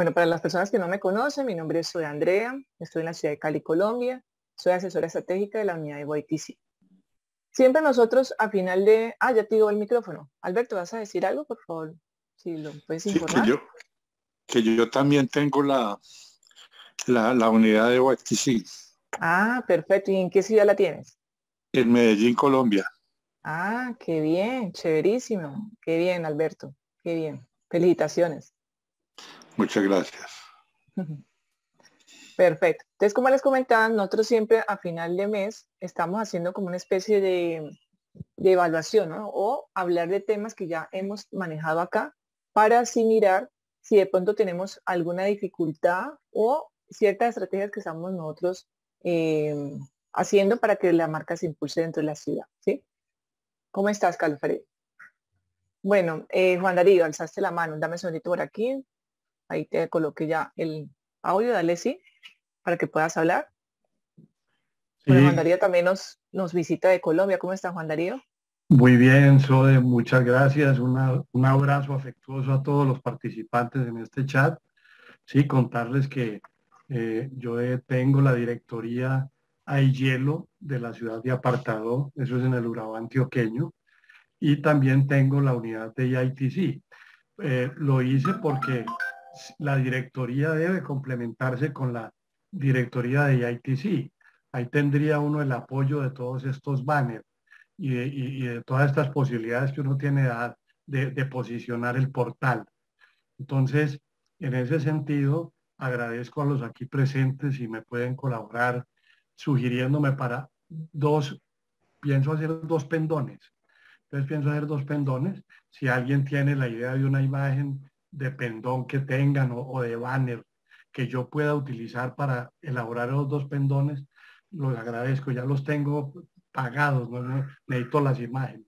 Bueno, para las personas que no me conocen, mi nombre es Soy Andrea, estoy en la ciudad de Cali, Colombia, soy asesora estratégica de la unidad de YTC. Siempre nosotros a final de... Ah, ya te digo el micrófono. Alberto, ¿vas a decir algo, por favor? Si lo puedes informar. que, yo, también tengo la, la, unidad de YTC. Ah, perfecto. ¿Y en qué ciudad la tienes? En Medellín, Colombia. Ah, qué bien, chéverísimo. Qué bien, Alberto. Qué bien. Felicitaciones. Muchas gracias. Perfecto. Entonces, como les comentaba, nosotros siempre a final de mes estamos haciendo como una especie de, evaluación ¿no? o hablar de temas que ya hemos manejado acá para así mirar si de pronto tenemos alguna dificultad o ciertas estrategias que estamos nosotros eh, haciendo para que la marca se impulse dentro de la ciudad. ¿sí? ¿Cómo estás, Calfred? Bueno, eh, Juan Darío, alzaste la mano, dame un segundito por aquí. Ahí te coloqué ya el audio, dale sí, para que puedas hablar. Juan Darío también nos, nos visita de Colombia. ¿Cómo está Juan Darío? Muy bien, Sode, muchas gracias. un abrazo afectuoso a todos los participantes en este chat. Sí, contarles que eh, yo eh, tengo la directoría Hay de la ciudad de Apartado, eso es en el Urabá antioqueño, y también tengo la unidad de IITC. Eh, lo hice porque la directoría debe complementarse con la directoría de ITC. Ahí tendría uno el apoyo de todos estos banners y de, todas estas posibilidades que uno tiene de, de, posicionar el portal. Entonces, en ese sentido, agradezco a los aquí presentes y me pueden colaborar sugiriéndome para dos, pienso hacer dos pendones. Entonces pienso hacer dos pendones. Si alguien tiene la idea de una imagen de pendón que tengan o, de banner que yo pueda utilizar para elaborar los dos pendones, los agradezco, ya los tengo pagados, necesito las imágenes.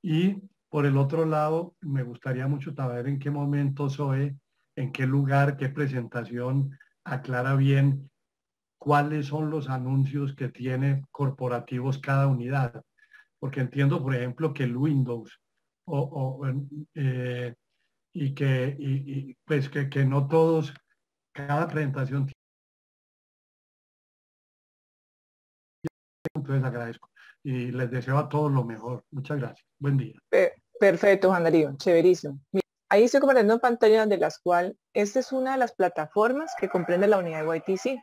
Y por el otro lado, me gustaría mucho saber en qué momento soy, en qué lugar, qué presentación aclara bien cuáles son los anuncios que tiene corporativos cada unidad. Porque entiendo, por ejemplo, que el Windows o, eh, y que, y, pues que, que no todos, cada presentación tiene. Entonces agradezco y les deseo a todos lo mejor. Muchas gracias. Buen día. Perfecto, Juan Darío. Chéverísimo. ahí estoy compartiendo pantalla de las cual esta es una de las plataformas que comprende la unidad de YTC.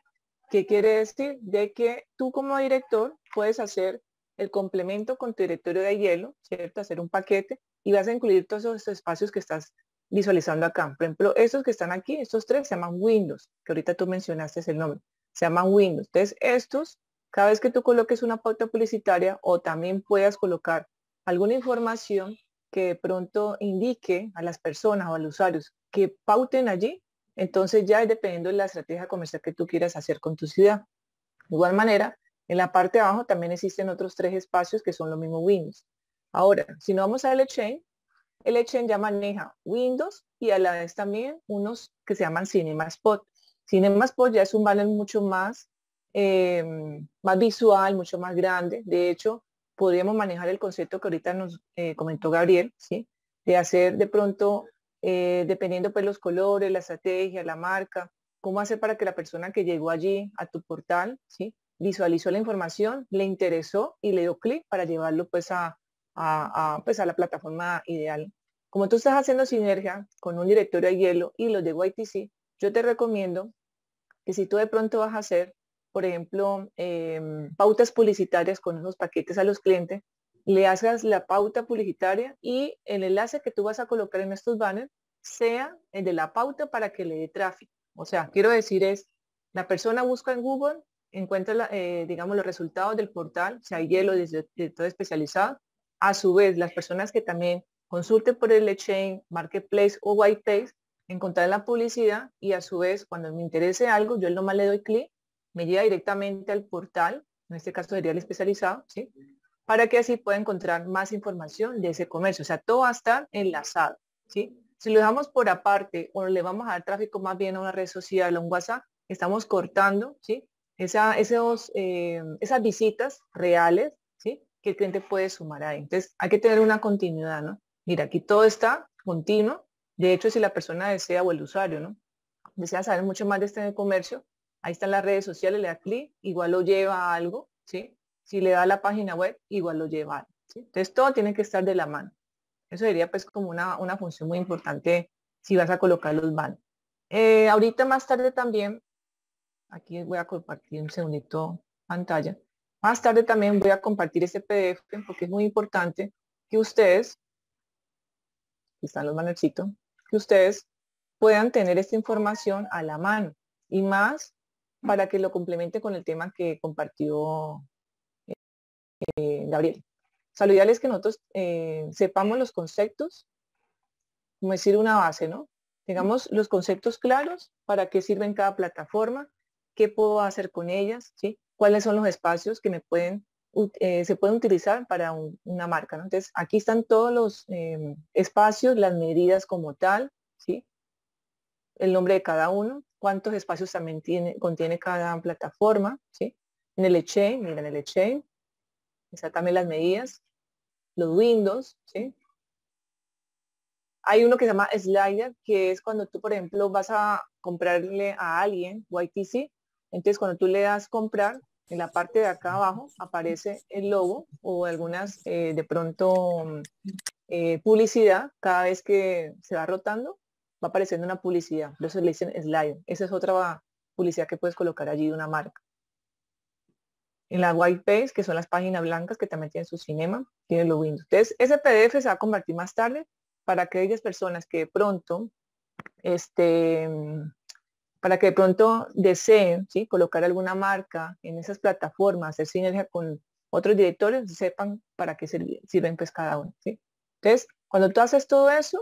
¿Qué quiere decir? De que tú como director puedes hacer el complemento con tu directorio de hielo, ¿cierto? Hacer un paquete y vas a incluir todos esos espacios que estás visualizando acá. Por ejemplo, estos que están aquí, estos tres se llaman Windows, que ahorita tú mencionaste el nombre. Se llaman Windows. Entonces, estos, cada vez que tú coloques una pauta publicitaria o también puedas colocar alguna información que de pronto indique a las personas o a los usuarios que pauten allí, entonces ya es dependiendo de la estrategia comercial que tú quieras hacer con tu ciudad. De igual manera, en la parte de abajo también existen otros tres espacios que son lo mismo Windows. Ahora, si no vamos a L-Chain, el Exchange ya maneja Windows y a la vez también unos que se llaman CinemaSpot. Spot ya es un banner mucho más, eh, más visual, mucho más grande. De hecho, podríamos manejar el concepto que ahorita nos eh, comentó Gabriel, ¿sí? de hacer de pronto, eh, dependiendo pues los colores, la estrategia, la marca, cómo hacer para que la persona que llegó allí a tu portal, ¿sí? visualizó la información, le interesó y le dio clic para llevarlo pues a, a, pues a la plataforma ideal. Como tú estás haciendo sinergia con un directorio de hielo y los de YTC, yo te recomiendo que si tú de pronto vas a hacer, por ejemplo, em, pautas publicitarias con unos paquetes a los clientes, le hagas la pauta publicitaria y el enlace que tú vas a colocar en estos banners sea el de la pauta para que le dé tráfico. O sea, quiero decir es, la persona busca en Google, encuentra, eh, digamos, los resultados del portal, sea hielo, desde de todo especializado, a su vez, las personas que también consulten por el exchange, marketplace o white page, encontrar la publicidad y a su vez, cuando me interese algo, yo nomás le doy clic, me lleva directamente al portal, en este caso sería el especializado, ¿sí? Para que así pueda encontrar más información de ese comercio. O sea, todo va a estar enlazado, ¿sí? Si lo dejamos por aparte o le vamos a dar tráfico más bien a una red social o un WhatsApp, estamos cortando, ¿sí? Esa, esos, eh, esas visitas reales el cliente puede sumar ahí. Entonces, hay que tener una continuidad, ¿no? Mira, aquí todo está continuo. De hecho, si la persona desea o el usuario, ¿no? Desea saber mucho más de este comercio, ahí están las redes sociales, le da clic, igual lo lleva a algo, ¿sí? Si le da a la página web, igual lo lleva Entonces, todo tiene que estar de la mano. Eso sería pues como una, una función muy importante si vas a colocar los banners. Eh, ahorita más tarde también, aquí voy a compartir un segundito pantalla. Más tarde también voy a compartir ese PDF porque es muy importante que ustedes, están los manecitos que ustedes puedan tener esta información a la mano y más para que lo complemente con el tema que compartió eh, eh, Gabriel. Saludarles que nosotros eh, sepamos los conceptos, como decir una base, ¿no? Tengamos los conceptos claros, para qué sirven cada plataforma, qué puedo hacer con ellas, ¿sí? cuáles son los espacios que me pueden, eh, se pueden utilizar para una marca. ¿no? Entonces, aquí están todos los em, espacios, las medidas como tal, ¿sí? el nombre de cada uno, cuántos espacios también tiene, contiene cada plataforma, ¿sí? En el exchange, en el exchange, está también las medidas, los windows, ¿sí? Hay uno que se llama slider, que es cuando tú, por ejemplo, vas a comprarle a alguien YTC, entonces cuando tú le das comprar, en la parte de acá abajo aparece el logo o algunas eh, de pronto mm, eh, publicidad. Cada vez que se va rotando va apareciendo una publicidad. Los le dicen slide. Esa es otra publicidad que puedes colocar allí de una marca. En la white page, que son las páginas blancas que también tienen su cinema, tienen los Windows. Entonces, ese PDF se va a convertir más tarde para que aquellas personas que de pronto este, mm, para que de pronto deseen ¿sí? colocar alguna marca en esas plataformas, hacer sinergia con otros directores, sepan para qué sirven, pues cada uno. Entonces, cuando tú haces todo eso,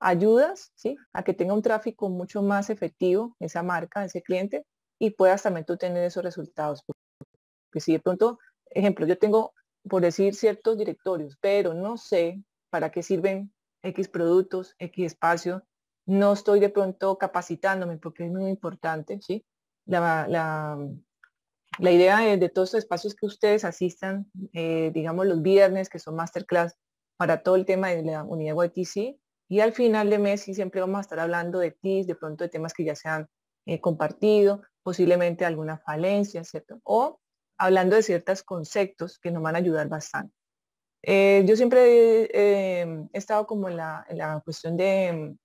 ayudas ¿sí? a que tenga un tráfico mucho más efectivo esa marca, ese cliente, y puedas también tú tener esos resultados. Porque si de pronto, ejemplo, yo tengo, por decir, ciertos directorios, pero no sé para qué sirven X productos, X espacio, no estoy de pronto capacitándome porque es muy importante, ¿sí? La, la, la idea de, todos estos espacios que ustedes asistan, eh, digamos los viernes, que son masterclass para todo el tema de la unidad YTC, y al final de mes sí siempre vamos a estar hablando de TIS, de pronto de temas que ya se han eh, compartido, posiblemente alguna falencia, ¿cierto? O hablando de ciertos conceptos que nos van a ayudar bastante. Eh, yo siempre he, estado como en la cuestión de,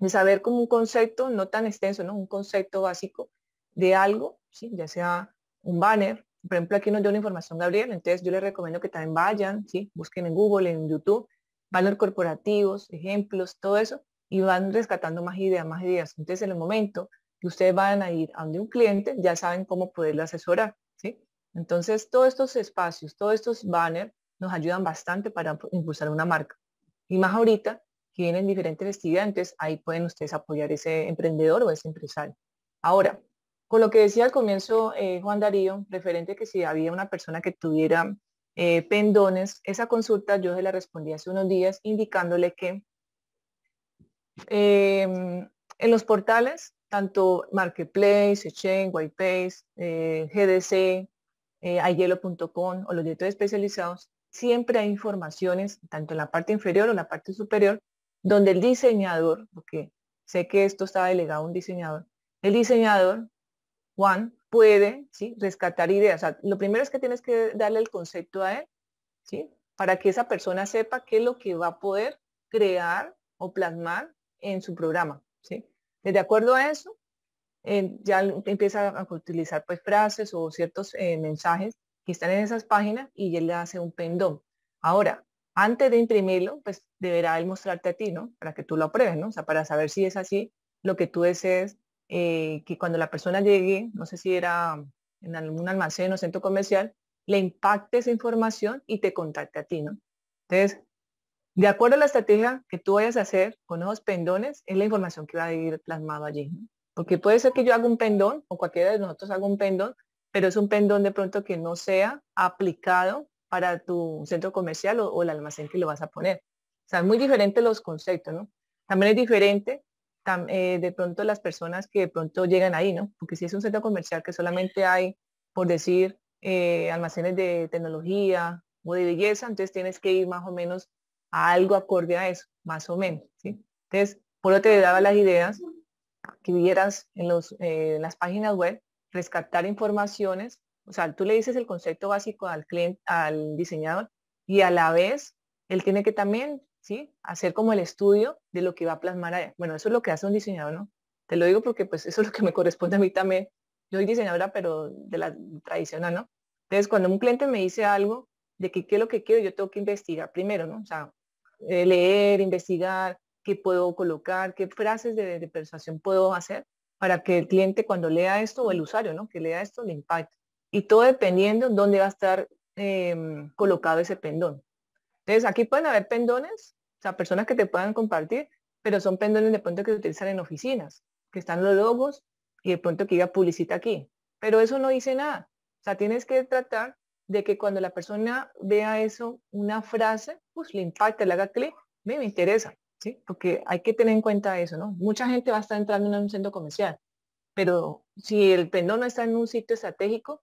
de saber como un concepto no tan extenso, ¿no? Un concepto básico de algo, ¿sí? ya sea un banner. Por ejemplo, aquí nos dio una información Gabriel, entonces yo les recomiendo que también vayan, ¿sí? busquen en Google, en YouTube, banner corporativos, ejemplos, todo eso, y van rescatando más ideas, más ideas. Entonces, en el momento que ustedes van a ir a donde un cliente, ya saben cómo poderlo asesorar, ¿sí? Entonces, todos estos espacios, todos estos banners nos ayudan bastante para impulsar una marca. Y más ahorita que diferentes estudiantes, ahí pueden ustedes apoyar ese emprendedor o ese empresario. Ahora, con lo que decía al comienzo eh, Juan Darío, referente que si había una persona que tuviera eh, pendones, esa consulta yo se la respondí hace unos días indicándole que em, en los portales, tanto Marketplace, Exchange, Whitepace, eh, GDC, ayelo.com o los dietos especializados, siempre hay informaciones, tanto en la parte inferior o en la parte superior, donde el diseñador, porque sé que esto está delegado a un diseñador, el diseñador, Juan, puede ¿sí? rescatar ideas. lo primero es que tienes que darle el concepto a él, ¿sí? para que esa persona sepa qué es lo que va a poder crear o plasmar en su programa. ¿sí? De acuerdo a eso, ya empieza a utilizar pues, frases o ciertos eh, mensajes que están en esas páginas y él le hace un pendón. Ahora, antes de imprimirlo, pues deberá él mostrarte a ti, ¿no? Para que tú lo apruebes, ¿no? O sea, para saber si es así lo que tú desees, eh, que cuando la persona llegue, no sé si era en algún almacén o centro comercial, le impacte esa información y te contacte a ti, ¿no? Entonces, de acuerdo a la estrategia que tú vayas a hacer con esos pendones, es la información que va a ir plasmado allí, ¿no? Porque puede ser que yo haga un pendón o cualquiera de nosotros haga un pendón, pero es un pendón de pronto que no sea aplicado para tu centro comercial o, el almacén que lo vas a poner. O sea, muy diferente los conceptos, ¿no? También es diferente eh, de pronto las personas que de pronto llegan ahí, ¿no? Porque si es un centro comercial que solamente hay, por decir, eh, almacenes de tecnología o de belleza, entonces tienes que ir más o menos a algo acorde a eso, más o menos, ¿sí? Entonces, por lo te daba las ideas que vieras en, eh, en las páginas web, rescatar informaciones o sea, tú le dices el concepto básico al cliente, al diseñador y a la vez él tiene que también, ¿sí? Hacer como el estudio de lo que va a plasmar allá. Bueno, eso es lo que hace un diseñador, ¿no? Te lo digo porque pues eso es lo que me corresponde a mí también. Yo soy diseñadora, pero de la tradicional, ¿no? Entonces, cuando un cliente me dice algo de que qué es lo que quiero, yo tengo que investigar primero, ¿no? O sea, eh, leer, investigar, qué puedo colocar, qué frases de, de persuasión puedo hacer para que el cliente cuando lea esto o el usuario, ¿no? Que lea esto le impacte y todo dependiendo dónde va a estar em, colocado ese pendón. Entonces, aquí pueden haber pendones, o sea, personas que te puedan compartir, pero son pendones de pronto que se utilizan en oficinas, que están los logos y de pronto que diga publicita aquí. Pero eso no dice nada. O sea, tienes que tratar de que cuando la persona vea eso, una frase, pues le impacte, le haga clic, me, me interesa, ¿sí? Porque hay que tener en cuenta eso, ¿no? Mucha gente va a estar entrando en un centro comercial, pero si el pendón no está en un sitio estratégico,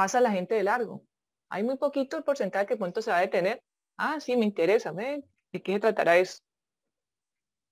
pasa la gente de largo. Hay muy poquito el porcentaje que pronto se va a detener. Ah, sí, me interesa, ¿de qué se tratará eso?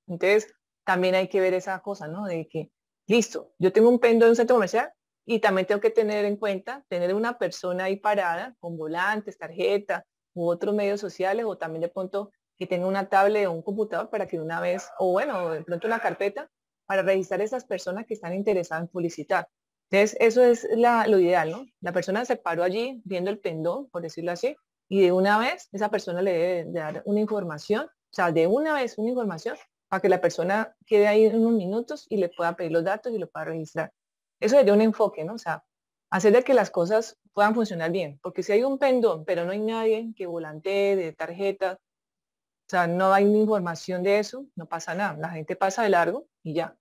Entonces, también hay que ver esa cosa, ¿no? De que, listo, yo tengo un pendo en un centro comercial y también tengo que tener en cuenta, tener una persona ahí parada con volantes, tarjeta u otros medios sociales o también de pronto que tenga una tablet o un computador para que una vez, o bueno, de pronto una carpeta para registrar esas personas que están interesadas en publicitar. Entonces, eso es lo ideal, ¿no? La persona se paró allí viendo el pendón, por decirlo así, y de una vez esa persona le debe dar una información, o sea, de una vez una información para que la persona quede ahí unos minutos y le pueda pedir los datos y lo pueda registrar. Eso sería un enfoque, ¿no? O sea, hacer de que las cosas puedan funcionar bien, porque si hay un pendón, pero no hay nadie que volante de tarjeta, o sea, no hay información de eso, no pasa nada, la gente pasa de largo y ya.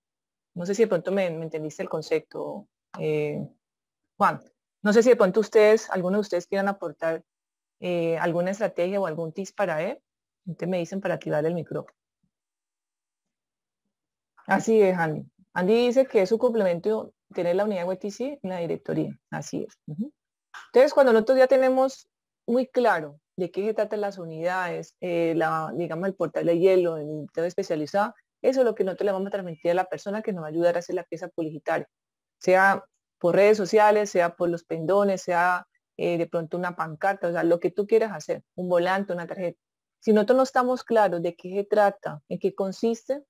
No sé si de pronto me entendiste el concepto. Eh, Juan, no sé si de pronto ustedes, algunos de ustedes quieran aportar eh, alguna estrategia o algún tips para él. Entonces me dicen para activar el micrófono. Así es, Andy. Andy dice que es su complemento tener la unidad WTC en la directoría. Así es. Entonces, cuando nosotros ya tenemos muy claro de qué se tratan las unidades, eh, la, digamos el portal de hielo, el tema especializado, eso es lo que nosotros le vamos a transmitir a la persona que nos va a ayudar a hacer la pieza publicitaria sea por redes sociales, sea por los pendones, sea eh, de pronto una pancarta, o sea, lo que tú quieras hacer, un volante, una tarjeta. Si nosotros no estamos claros de qué se trata, en qué consiste,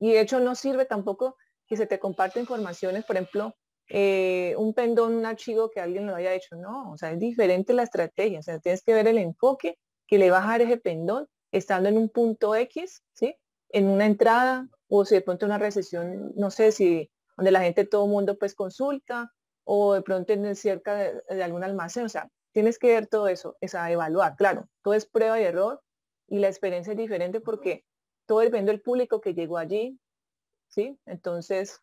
y de hecho no sirve tampoco que se te comparte informaciones, por ejemplo, eh, un pendón, un archivo que alguien lo haya hecho, no, o sea, es diferente la estrategia, o sea, tienes que ver el enfoque que le vas a dar ese pendón estando en un punto X, ¿sí? En una entrada o si de pronto una recesión, no sé si donde la gente, todo el mundo pues consulta o de pronto en cerca de, algún almacén, o sea, tienes que ver todo eso, o sea, evaluar, claro, todo es prueba y error y la experiencia es diferente porque todo depende del público que llegó allí, ¿sí? Entonces,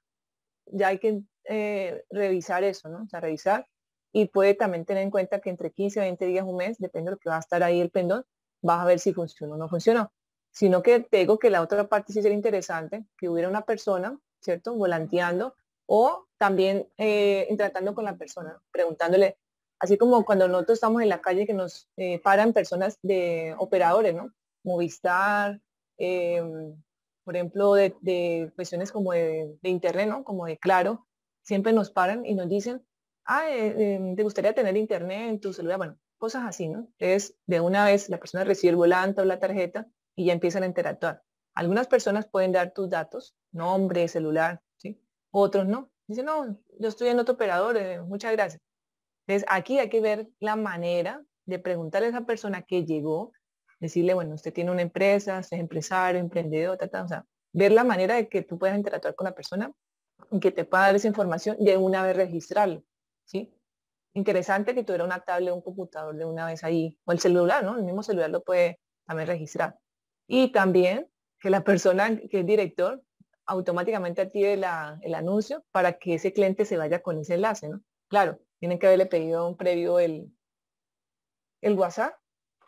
ya hay que eh, revisar eso, ¿no? O sea, revisar y puede también tener en cuenta que entre 15 20 días, un mes, depende de lo que va a estar ahí el pendón, vas a ver si funcionó o no funcionó Sino que tengo que la otra parte sí sería interesante, que hubiera una persona ¿cierto? Volanteando o también eh, tratando con la persona, preguntándole, así como cuando nosotros estamos en la calle que nos eh, paran personas de operadores, ¿no? Movistar, em, por ejemplo, de, de, cuestiones como de, de internet, ¿no? Como de claro, siempre nos paran y nos dicen, ah, eh, em, te gustaría tener internet en tu celular, bueno, cosas así, ¿no? Entonces, de una vez la persona recibe el volante o la tarjeta y ya empiezan a interactuar. Algunas personas pueden dar tus datos, nombre, celular, ¿sí? Otros no. dice no, yo estoy en otro operador, eh, muchas gracias. Entonces, aquí hay que ver la manera de preguntarle a esa persona que llegó, decirle, bueno, usted tiene una empresa, usted es empresario, emprendedor, tal, o sea, ver la manera de que tú puedas interactuar con la persona y que te pueda dar esa información de una vez registrarlo, ¿sí? Interesante que tuviera una tablet, un computador de una vez ahí, o el celular, ¿no? El mismo celular lo puede también registrar. Y también que la persona que es director automáticamente active el anuncio para que ese cliente se vaya con ese enlace, ¿no? Claro, tienen que haberle pedido un previo el, el WhatsApp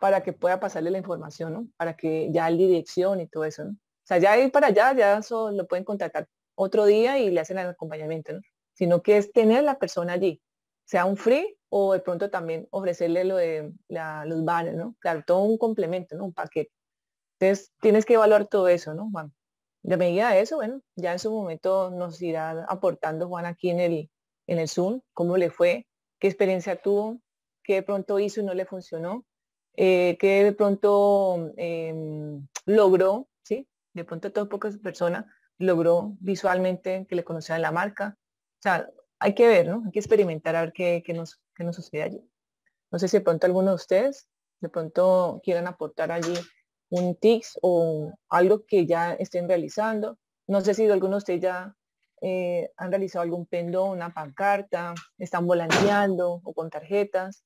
para que pueda pasarle la información, ¿no? Para que ya la dirección y todo eso, ¿no? O sea, ya ir para allá, ya lo pueden contactar otro día y le hacen el acompañamiento, ¿no? Sino que es tener la persona allí, sea un free o de pronto también ofrecerle lo de los banners, ¿no? Claro, todo un complemento, ¿no? Un paquete. Entonces, tienes que evaluar todo eso, ¿no, Juan? De medida de eso, bueno, ya en su momento nos irá aportando Juan aquí en el, en el Zoom, cómo le fue, qué experiencia tuvo, qué de pronto hizo y no le funcionó, eh, qué de pronto eh, logró, ¿sí? De pronto todas pocas personas logró visualmente que le conocieran la marca. O sea, hay que ver, ¿no? Hay que experimentar a ver qué, nos, qué nos sucede allí. No sé si de pronto alguno de ustedes de pronto quieran aportar allí un TICS o algo que ya estén realizando. No sé si algunos de ustedes ya eh, han realizado algún pendón, una pancarta, están volanteando o con tarjetas.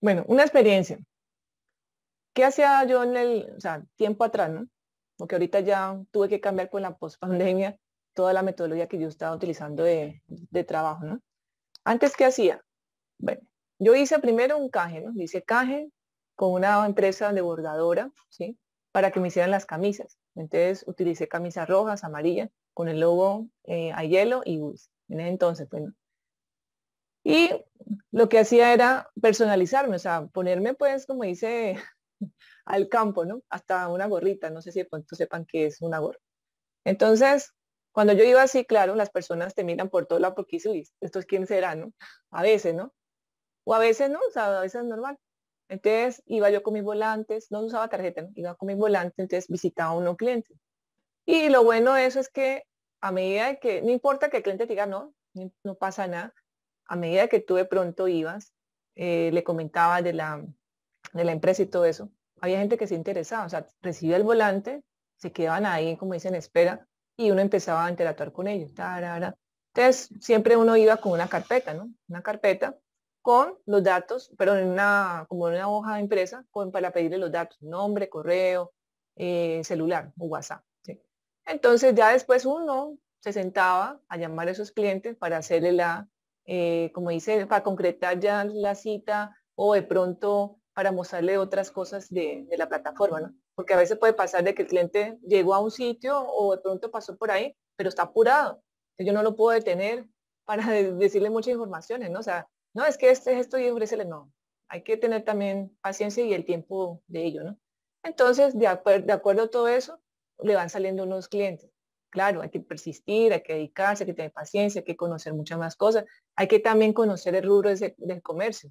Bueno, una experiencia. ¿Qué hacía yo en el tiempo atrás? ¿no? Porque ahorita ya tuve que cambiar con la pospandemia toda la metodología que yo estaba utilizando de, de trabajo. ¿no? Antes, ¿qué hacía? Bueno, yo hice primero un caje, ¿no? hice caje con una empresa de bordadora, ¿sí? Para que me hicieran las camisas. Entonces utilicé camisas rojas, amarillas, con el logo eh, a hielo y En ese entonces, pues, y lo que hacía era personalizarme, o sea, ponerme pues, como dice, al campo, ¿no? Hasta una gorrita, no sé si de pronto sepan que es una gorra. Entonces, cuando yo iba así, claro, las personas te miran por todo lado porque dices, ¿esto es quién será, ¿no? A veces, ¿no? O a veces no o sea, a veces es normal. Entonces iba yo con mis volantes, no usaba tarjeta, iba con mis volantes, entonces visitaba a uno cliente. Y lo bueno de eso es que a medida de que, no importa que el cliente diga no, no pasa nada, a medida que tú de pronto ibas, eh, le comentaba de la, de la empresa y todo eso, había gente que se interesaba, o sea, recibía el volante, se quedaban ahí, como dicen, espera, y uno empezaba a interactuar con ellos. Entonces, siempre uno iba con una carpeta, ¿no? Una carpeta con los datos, pero en una, como en una hoja de con, para pedirle los datos, nombre, correo, eh, celular o WhatsApp. Entonces ya después uno se sentaba a llamar a esos clientes para hacerle la, eh, como dice, para concretar ya la cita o de pronto para mostrarle otras cosas de, de la plataforma, ¿no? Porque a veces puede pasar de que el cliente llegó a un sitio o de pronto pasó por ahí, pero está apurado. Yo no lo puedo detener para decirle muchas informaciones, ¿no? O sea, no, es que este esto y ofrécele, no, hay que tener también paciencia y el tiempo de ello, ¿no? Entonces, de, de acuerdo a todo eso, le van saliendo unos clientes. Claro, hay que persistir, hay que dedicarse, hay que tener paciencia, hay que conocer muchas más cosas. Hay que también conocer el rubro del comercio.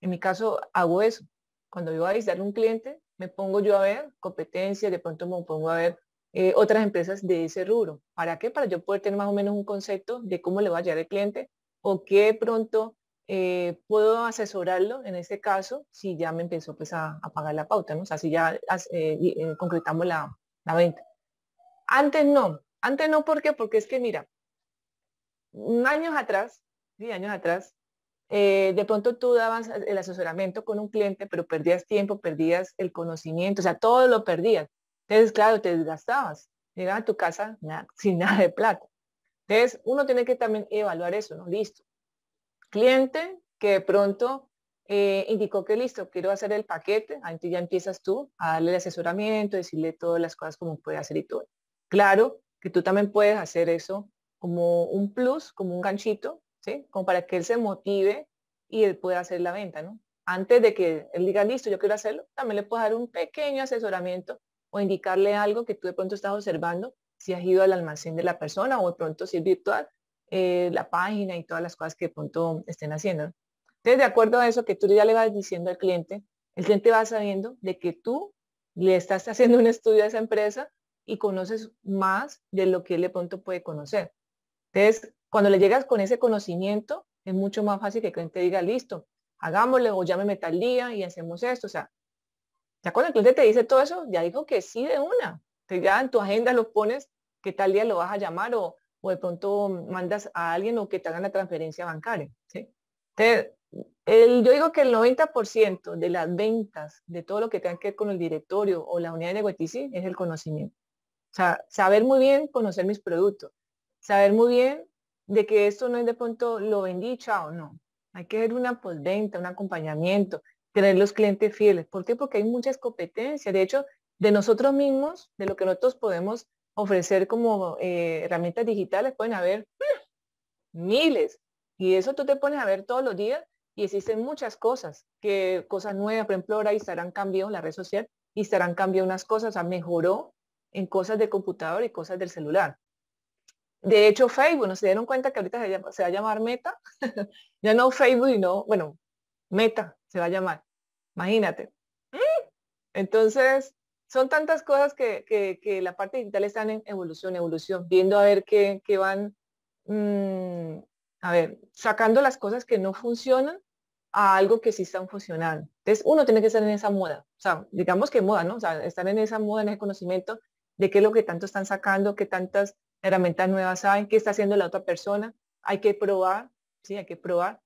En mi caso, hago eso. Cuando yo voy a visitar un cliente, me pongo yo a ver competencias, de pronto me pongo a ver eh, otras empresas de ese rubro. ¿Para qué? Para yo poder tener más o menos un concepto de cómo le va a llegar el cliente o qué pronto eh, puedo asesorarlo en este caso si ya me empezó pues a, pagar la pauta, ¿no? O sea, si ya eh, eh, concretamos la, venta. Antes no, antes no, ¿por qué? Porque es que mira, años atrás, sí, años atrás, de pronto tú dabas el asesoramiento con un cliente, pero perdías tiempo, perdías el conocimiento, o sea, todo lo perdías. Entonces, claro, te desgastabas, llegabas a tu casa sin nada de plata. Entonces, uno tiene que también evaluar eso, ¿no? Listo, cliente que de pronto eh, indicó que listo, quiero hacer el paquete, antes ya empiezas tú a darle el asesoramiento, decirle todas las cosas como puede hacer y todo. Claro que tú también puedes hacer eso como un plus, como un ganchito, Como para que él se motive y él pueda hacer la venta, Antes de que él diga, listo, yo quiero hacerlo, también le puedes dar un pequeño asesoramiento o indicarle algo que tú de pronto estás observando, si has ido al almacén de la persona o de pronto si es virtual, eh, la página y todas las cosas que de pronto estén haciendo. Entonces, de acuerdo a eso que tú ya le vas diciendo al cliente, el cliente va sabiendo de que tú le estás haciendo un estudio a esa empresa y conoces más de lo que él de pronto puede conocer. Entonces, cuando le llegas con ese conocimiento, es mucho más fácil que el cliente diga, listo, hagámosle o llámeme tal día y hacemos esto. O sea, ya cuando el cliente te dice todo eso, ya dijo que sí de una. Te ya en tu agenda lo pones que tal día lo vas a llamar o o de pronto mandas a alguien o que te hagan la transferencia bancaria. Entonces, yo digo que el 90% de las ventas de todo lo que tenga que ver con el directorio o la unidad de negocio es el conocimiento. O sea, saber muy bien conocer mis productos, saber muy bien de que esto no es de pronto lo vendí, chao, no. Hay que ver una postventa, un acompañamiento, tener los clientes fieles. ¿Por qué? Porque hay muchas competencias. De hecho, de nosotros mismos, de lo que nosotros podemos ofrecer como eh, herramientas digitales, pueden haber miles. Y eso tú te pones a ver todos los días y existen muchas cosas, que cosas nuevas, por ejemplo, ahora Instagram en la red social, y estarán cambiando unas cosas, o sea, mejoró en cosas de computador y cosas del celular. De hecho, Facebook, ¿no se dieron cuenta que ahorita se, va a llamar Meta? ya no Facebook, y no, bueno, Meta se va a llamar. Imagínate. Entonces, son tantas cosas que, la parte digital está en evolución, evolución, viendo a ver qué, van, mm, a ver, sacando las cosas que no funcionan a algo que sí están funcionando. Entonces, uno tiene que estar en esa moda, o sea, digamos que moda, ¿no? O sea, estar en esa moda, en el conocimiento de qué es lo que tanto están sacando, qué tantas herramientas nuevas hay, qué está haciendo la otra persona. Hay que probar, sí, hay que probar.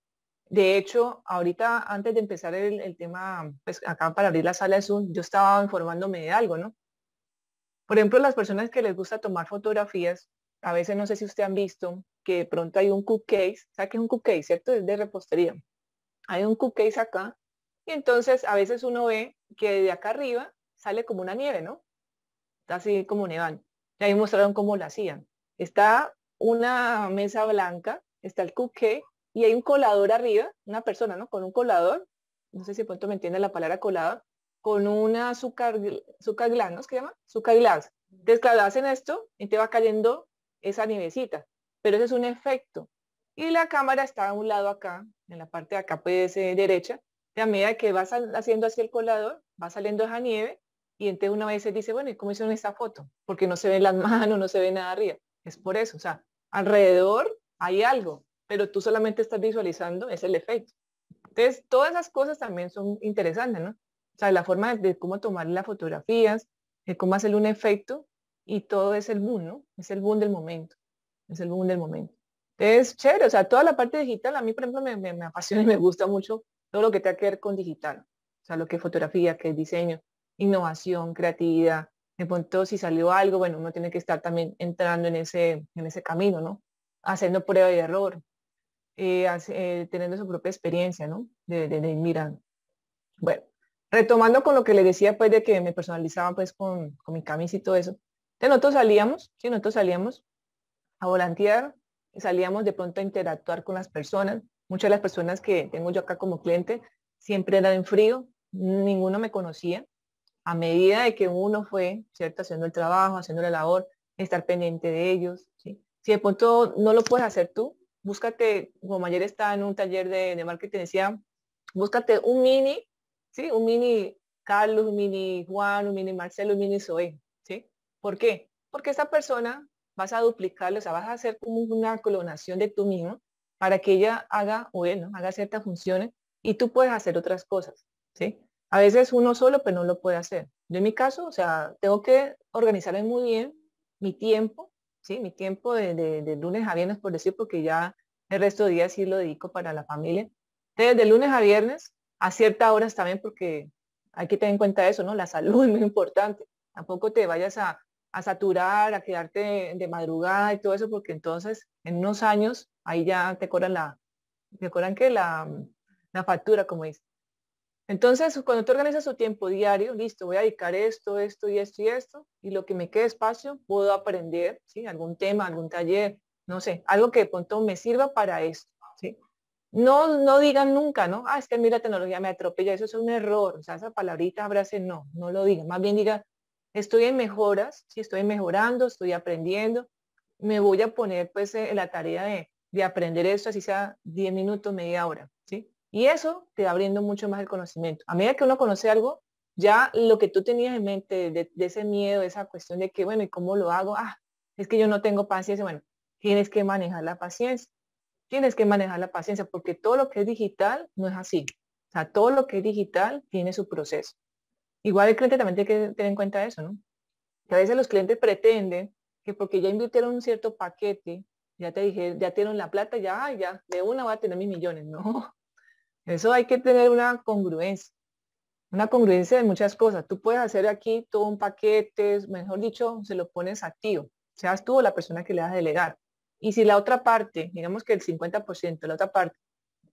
De hecho, ahorita antes de empezar el, tema, pues, acá para abrir la sala de Zoom, yo estaba informándome de algo, ¿no? Por ejemplo, las personas que les gusta tomar fotografías, a veces no sé si usted han visto que de pronto hay un cupcake, ¿sabe qué es un cupcake, cierto? Es de repostería. Hay un cupcake acá y entonces a veces uno ve que de acá arriba sale como una nieve, ¿no? Está Así como nevando. Y ahí mostraron cómo lo hacían. Está una mesa blanca, está el cupcake y hay un colador arriba, una persona, ¿no? Con un colador, no sé si pronto me entiende la palabra colador, con una azúcar, azúcar glas, ¿no se llama? Azúcar glas. en esto y te va cayendo esa nievecita, pero ese es un efecto. Y la cámara está a un lado acá, en la parte de acá, pues ser eh, derecha, y a medida que vas haciendo así el colador, va saliendo esa nieve y entonces una vez se dice, bueno, ¿y cómo hicieron esta foto? Porque no se ven las manos, no se ve nada arriba. Es por eso, o sea, alrededor hay algo, pero tú solamente estás visualizando, es el efecto. Entonces, todas esas cosas también son interesantes, ¿no? O sea, la forma de, cómo tomar las fotografías, de cómo hacer un efecto y todo es el boom, ¿no? Es el boom del momento, es el boom del momento. Entonces, chévere, o sea, toda la parte digital, a mí, por ejemplo, me, apasiona y me gusta mucho todo lo que tenga que ver con digital. O sea, lo que es fotografía, que es diseño, innovación, creatividad. De pronto, si salió algo, bueno, uno tiene que estar también entrando en ese, en ese camino, ¿no? Haciendo prueba y error, eh, eh, teniendo su propia experiencia, ¿no? De, mirar Bueno, retomando con lo que le decía, pues, de que me personalizaba, pues, con, mi camisa y todo eso. de nosotros salíamos, sí, nosotros salíamos a volantear, salíamos de pronto a interactuar con las personas. Muchas de las personas que tengo yo acá como cliente siempre eran en frío, ninguno me conocía. A medida de que uno fue, ¿cierto? Haciendo el trabajo, haciendo la labor, estar pendiente de ellos, Si de pronto no lo puedes hacer tú, búscate, como ayer estaba en un taller de, marketing, decía, búscate un mini, ¿sí? Un mini Carlos, un mini Juan, un mini Marcelo, un mini Zoe, ¿sí? ¿Por qué? Porque esa persona vas a duplicarlo, o sea, vas a hacer como una clonación de tú mismo para que ella haga, o Haga ciertas funciones y tú puedes hacer otras cosas, ¿sí? A veces uno solo, pero pues, no lo puede hacer. Yo en mi caso, o sea, tengo que organizar muy bien mi tiempo, ¿sí? mi tiempo de, lunes a viernes, por decir, porque ya el resto de días sí lo dedico para la familia. Entonces, de lunes a viernes, a ciertas horas también, porque hay que tener en cuenta eso, ¿no? La salud es muy importante. Tampoco te vayas a, saturar, a quedarte de, madrugada y todo eso, porque entonces en unos años ahí ya te cobran la, te cobran que la, la factura, como dice. Entonces, cuando tú organizas tu tiempo diario, listo, voy a dedicar esto, esto y esto y esto, y lo que me quede espacio, puedo aprender, ¿sí? Algún tema, algún taller, no sé, algo que de pronto me sirva para esto, ¿sí? No, no digan nunca, ¿no? Ah, es que a mí la tecnología me atropella, eso es un error, o sea, esa palabrita, abrace, no, no lo digan, más bien diga, estoy en mejoras, si estoy mejorando, estoy aprendiendo, me voy a poner pues en eh, la tarea de, de aprender esto, así sea 10 minutos, media hora, ¿sí? Y eso te va abriendo mucho más el conocimiento. A medida que uno conoce algo, ya lo que tú tenías en mente de, ese miedo, esa cuestión de que, bueno, ¿y cómo lo hago? Ah, es que yo no tengo paciencia. Bueno, tienes que manejar la paciencia. Tienes que manejar la paciencia porque todo lo que es digital no es así. O sea, todo lo que es digital tiene su proceso. Igual el cliente también tiene que tener en cuenta eso, ¿no? a veces los clientes pretenden que porque ya invirtieron un cierto paquete, ya te dije, ya tienen la plata, ya, ya, de una va a tener mis millones, ¿no? Eso hay que tener una congruencia, una congruencia de muchas cosas. Tú puedes hacer aquí todo un paquete, mejor dicho, se lo pones activo. seas tú o la persona que le vas a delegar. Y si la otra parte, digamos que el 50%, la otra parte,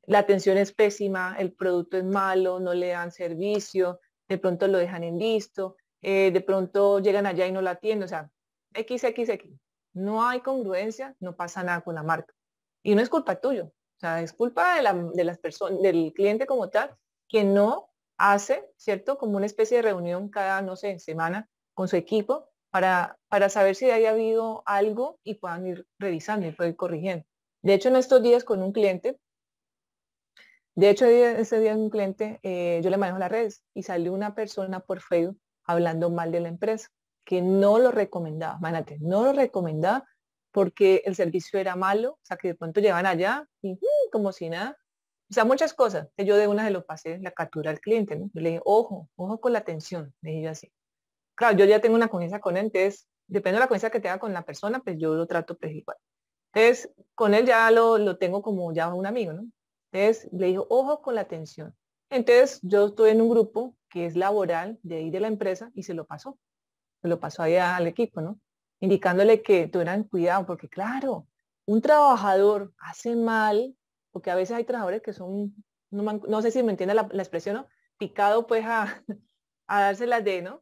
la atención es pésima, el producto es malo, no le dan servicio, de pronto lo dejan en listo, eh, de pronto llegan allá y no la atienden, o sea, XXX. No hay congruencia, no pasa nada con la marca. Y no es culpa tuyo, sea, es culpa de, las personas, del cliente como tal, que no hace, ¿cierto? Como una especie de reunión cada, no sé, semana con su equipo para, para saber si haya habido algo y puedan ir revisando y poder ir corrigiendo. De hecho, en estos días con un cliente, de hecho, ese día un cliente, eh, yo le manejo las redes y salió una persona por Facebook hablando mal de la empresa, que no lo recomendaba, imagínate, no lo recomendaba porque el servicio era malo, o sea, que de pronto llevan allá y mm, como si nada. O sea, muchas cosas. Yo de una se lo pasé la captura al cliente, ¿no? Yo le dije, ojo, ojo con la atención, le dije así. Claro, yo ya tengo una confianza con él, entonces, depende de la confianza que tenga con la persona, pues yo lo trato pues igual. Entonces, con él ya lo, tengo como ya un amigo, ¿no? Entonces, le dijo, ojo con la atención. Entonces, yo estoy en un grupo que es laboral de ahí de la empresa y se lo pasó. Se lo pasó allá al equipo, ¿no? indicándole que tuvieran cuidado, porque claro, un trabajador hace mal, porque a veces hay trabajadores que son, no, sé si me entiende la, expresión, picado pues a, a dárselas de, ¿no?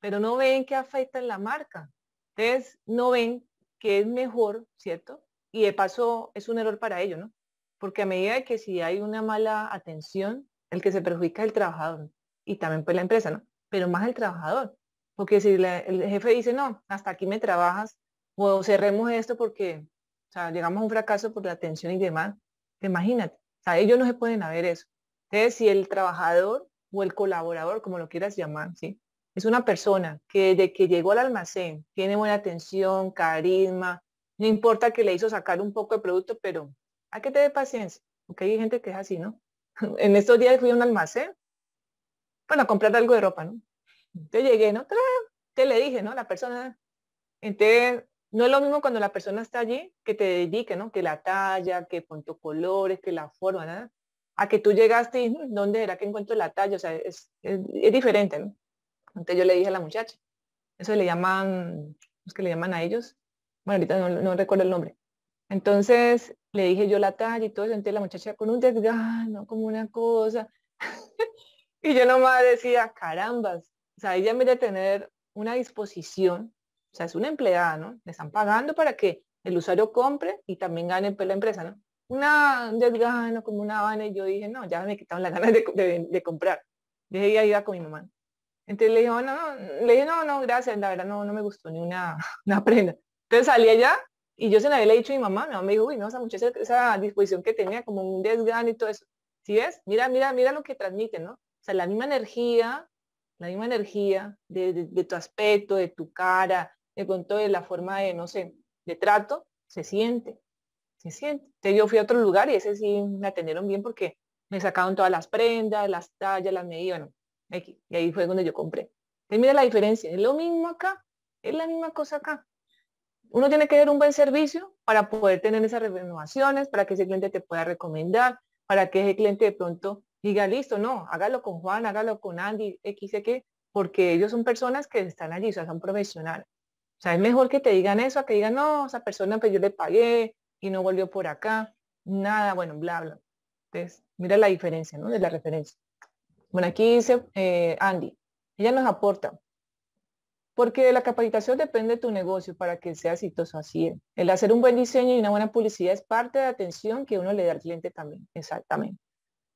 Pero no ven que en la marca. Entonces, no ven que es mejor, ¿cierto? Y de paso es un error para ellos, ¿no? Porque a medida que si hay una mala atención, el que se perjudica es el trabajador y también pues la empresa, ¿no? Pero más el trabajador, porque si el jefe dice, no, hasta aquí me trabajas, o cerremos esto porque o sea, llegamos a un fracaso por la atención y demás, imagínate, o sea, ellos no se pueden haber eso. Entonces, si el trabajador o el colaborador, como lo quieras llamar, ¿sí? es una persona que de que llegó al almacén tiene buena atención, carisma, no importa que le hizo sacar un poco de producto, pero hay que tener paciencia, porque hay gente que es así, ¿no? en estos días fui a un almacén, bueno, a comprar algo de ropa, ¿no? Entonces llegué, ¿no? Te le dije, ¿no? La persona, entonces, no es lo mismo cuando la persona está allí, que te dedique, ¿no? Que la talla, que punto colores, que la forma, ¿no? A que tú llegaste y, ¿dónde era que encuentro la talla? O sea, es, diferente, ¿no? Entonces yo le dije a la muchacha, eso le llaman, los que le llaman a ellos, bueno, ahorita no, no recuerdo el nombre. Entonces le dije yo la talla y todo eso, entonces la muchacha con un desgano, como una cosa. y yo nomás decía, carambas, o sea, ella en de tener una disposición, o sea, es una empleada, ¿no? Le están pagando para que el usuario compre y también gane por pues, la empresa, ¿no? Una, desgano, como una habana, y yo dije, no, ya me quitaron las ganas de, de, de comprar. Dejé iba con mi mamá. Entonces le dije, no, no, le dije, no, no, gracias, la verdad no, no me gustó ni una, prenda. Entonces salí allá y yo se la había dicho a mi mamá, mi mamá me dijo, uy, no, esa muchacha, esa disposición que tenía, como un desgano y todo eso. si ves? Mira, mira, mira lo que transmiten, ¿no? O sea, la misma energía, la misma energía de, tu aspecto, de tu cara, de pronto de la forma de, no sé, de trato, se siente, se siente. Entonces yo fui a otro lugar y ese sí me atendieron bien porque me sacaron todas las prendas, las tallas, las medidas, y ahí fue donde yo compré. Entonces mira la diferencia, es lo mismo acá, es la misma cosa acá. Uno tiene que dar un buen servicio para poder tener esas renovaciones, para que ese cliente te pueda recomendar, para que ese cliente de pronto diga, listo, no, hágalo con Juan, hágalo con Andy, X, X, porque ellos son personas que están allí, o sea, son profesionales. O sea, es mejor que te digan eso a que digan, no, esa persona pues yo le pagué y no volvió por acá, nada, bueno, bla, bla. Entonces, mira la diferencia, ¿no? De la referencia. Bueno, aquí dice eh, Andy, ella nos aporta, porque la capacitación depende de tu negocio para que sea exitoso así. El hacer un buen diseño y una buena publicidad es parte de la atención que uno le da al cliente también, exactamente.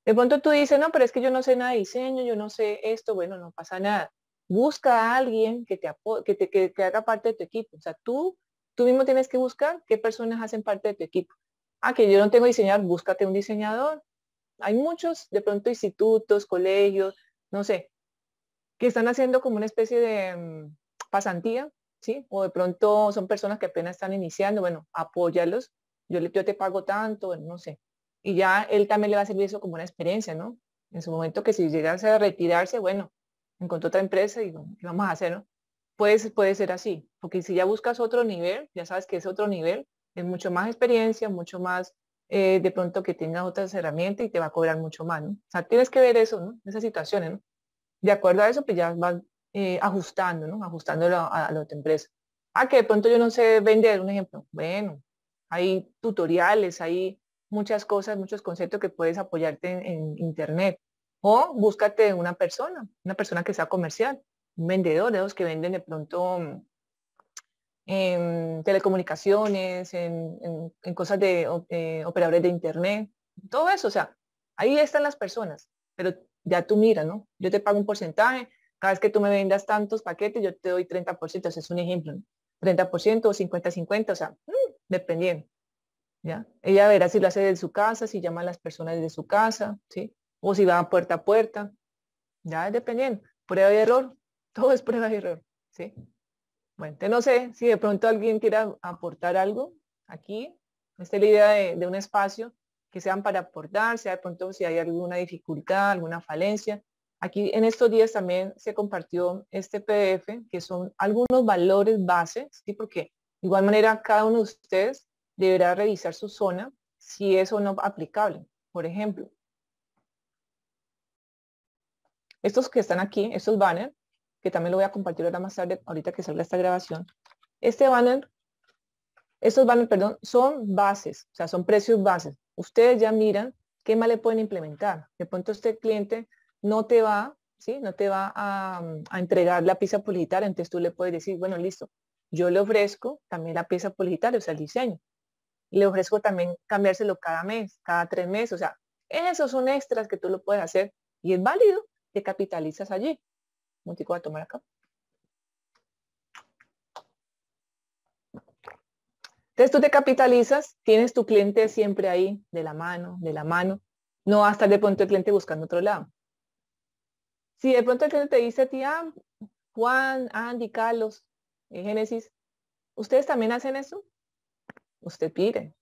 De pronto tú dices, no, pero es que yo no sé nada de diseño, yo no sé esto, bueno, no pasa nada. Busca a alguien que te, que te, que haga parte de tu equipo. O sea, tú, tú mismo tienes que buscar qué personas hacen parte de tu equipo. Ah, que yo no tengo diseñador, búscate un diseñador. Hay muchos, de pronto, institutos, colegios, no sé, que están haciendo como una especie de mm, pasantía, ¿sí? O de pronto son personas que apenas están iniciando, bueno, apóyalos, yo, yo te pago tanto, no sé y ya él también le va a servir eso como una experiencia, ¿no? En su momento que si llegase a retirarse, bueno, encontró otra empresa y vamos a hacer, no? puede ser así, porque si ya buscas otro nivel, ya sabes que es otro nivel, es mucho más experiencia, mucho más eh, de pronto que tenga otras herramientas y te va a cobrar mucho más, ¿no? O sea, tienes que ver eso, ¿no? Esas situaciones, ¿no? De acuerdo a eso, pues ya vas eh, ajustando, ¿no? Ajustándolo a, a la otra empresa. Ah, que de pronto yo no sé vender, un ejemplo. Bueno, hay tutoriales, hay muchas cosas, muchos conceptos que puedes apoyarte en, Internet. O búscate una persona, una persona que sea comercial, un vendedor de los que venden de pronto mm, en telecomunicaciones, en, cosas de eh, operadores de Internet, todo eso. O sea, ahí están las personas, pero ya tú mira, ¿no? Yo te pago un porcentaje, cada vez que tú me vendas tantos paquetes, yo te doy 30%, ese es un ejemplo, ¿no? 30% o 50-50, o sea, mm, dependiendo. ¿ya? Ella verá si lo hace de su casa, si llama a las personas de su casa, ¿sí? O si va puerta a puerta, ya dependiendo. Prueba y error, todo es prueba y error, ¿sí? Bueno, no sé si de pronto alguien quiera aportar algo aquí. Esta es la idea de, un espacio que sean para aportar, sea de pronto si hay alguna dificultad, alguna falencia. Aquí en estos días también se compartió este PDF, que son algunos valores bases, ¿sí? porque de igual manera cada uno de ustedes deberá revisar su zona si es o no aplicable. Por ejemplo, estos que están aquí, estos banners, que también lo voy a compartir ahora más tarde, ahorita que salga esta grabación, este banner, estos banners, perdón, son bases, o sea, son precios bases. Ustedes ya miran qué más le pueden implementar. De pronto este cliente no te va, ¿sí? No te va a, a entregar la pieza publicitaria, entonces tú le puedes decir, bueno, listo, yo le ofrezco también la pieza publicitaria, o sea, el diseño le ofrezco también cambiárselo cada mes, cada tres meses. O sea, esos son extras que tú lo puedes hacer y es válido Te capitalizas allí. Un tomar acá. Entonces tú te capitalizas, tienes tu cliente siempre ahí, de la mano, de la mano. No hasta a estar de pronto el cliente buscando otro lado. Si de pronto el cliente te dice tía, ah, Juan, Andy, Carlos, eh, Génesis, ¿ustedes también hacen eso? usted pide.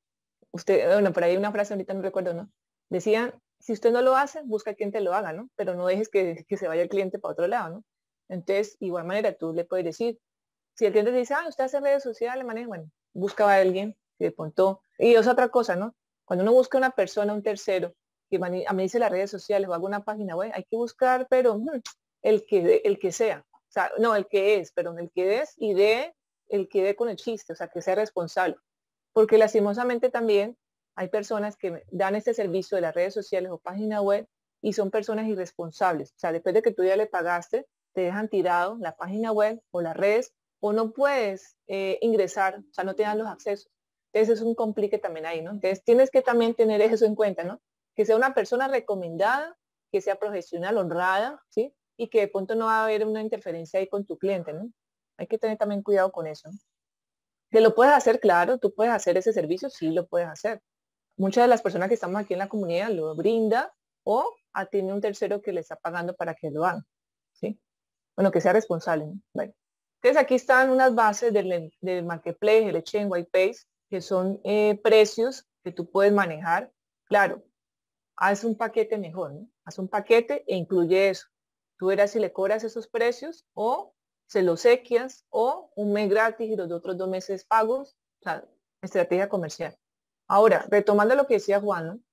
Usted, bueno, por ahí una frase ahorita no recuerdo, ¿no? Decían, si usted no lo hace, busca a quien te lo haga, ¿no? Pero no dejes que, que se vaya el cliente para otro lado, ¿no? Entonces, igual manera, tú le puedes decir, si el cliente te dice, ah, usted hace redes sociales, maneja, bueno, busca a alguien que le contó. Y es otra cosa, ¿no? Cuando uno busca a una persona, un tercero, que a mí dice las redes sociales o una página web, hay que buscar, pero mm, el, que, el que sea. O sea, no, el que es, pero el que es y de el que dé con el chiste, o sea, que sea responsable porque lastimosamente también hay personas que dan este servicio de las redes sociales o página web y son personas irresponsables. O sea, después de que tú ya le pagaste, te dejan tirado la página web o las redes o no puedes eh, ingresar, o sea, no te dan los accesos. Entonces es un complique también ahí, ¿no? Entonces tienes que también tener eso en cuenta, ¿no? Que sea una persona recomendada, que sea profesional, honrada, ¿sí? Y que de pronto no va a haber una interferencia ahí con tu cliente, ¿no? Hay que tener también cuidado con eso. ¿Que lo puedes hacer? Claro, tú puedes hacer ese servicio, sí lo puedes hacer. Muchas de las personas que estamos aquí en la comunidad lo brinda o atiende un tercero que le está pagando para que lo haga. ¿sí? Bueno, que sea responsable. Entonces aquí están unas bases del, marketplace, el exchange, white que son eh, precios que tú puedes manejar. Claro, haz un paquete mejor, ¿no? Haz un paquete e incluye eso. Tú verás si le cobras esos precios o se lo sequias o un mes gratis y los otros dos meses pagos, o sea, estrategia comercial. Ahora, retomando lo que decía Juan,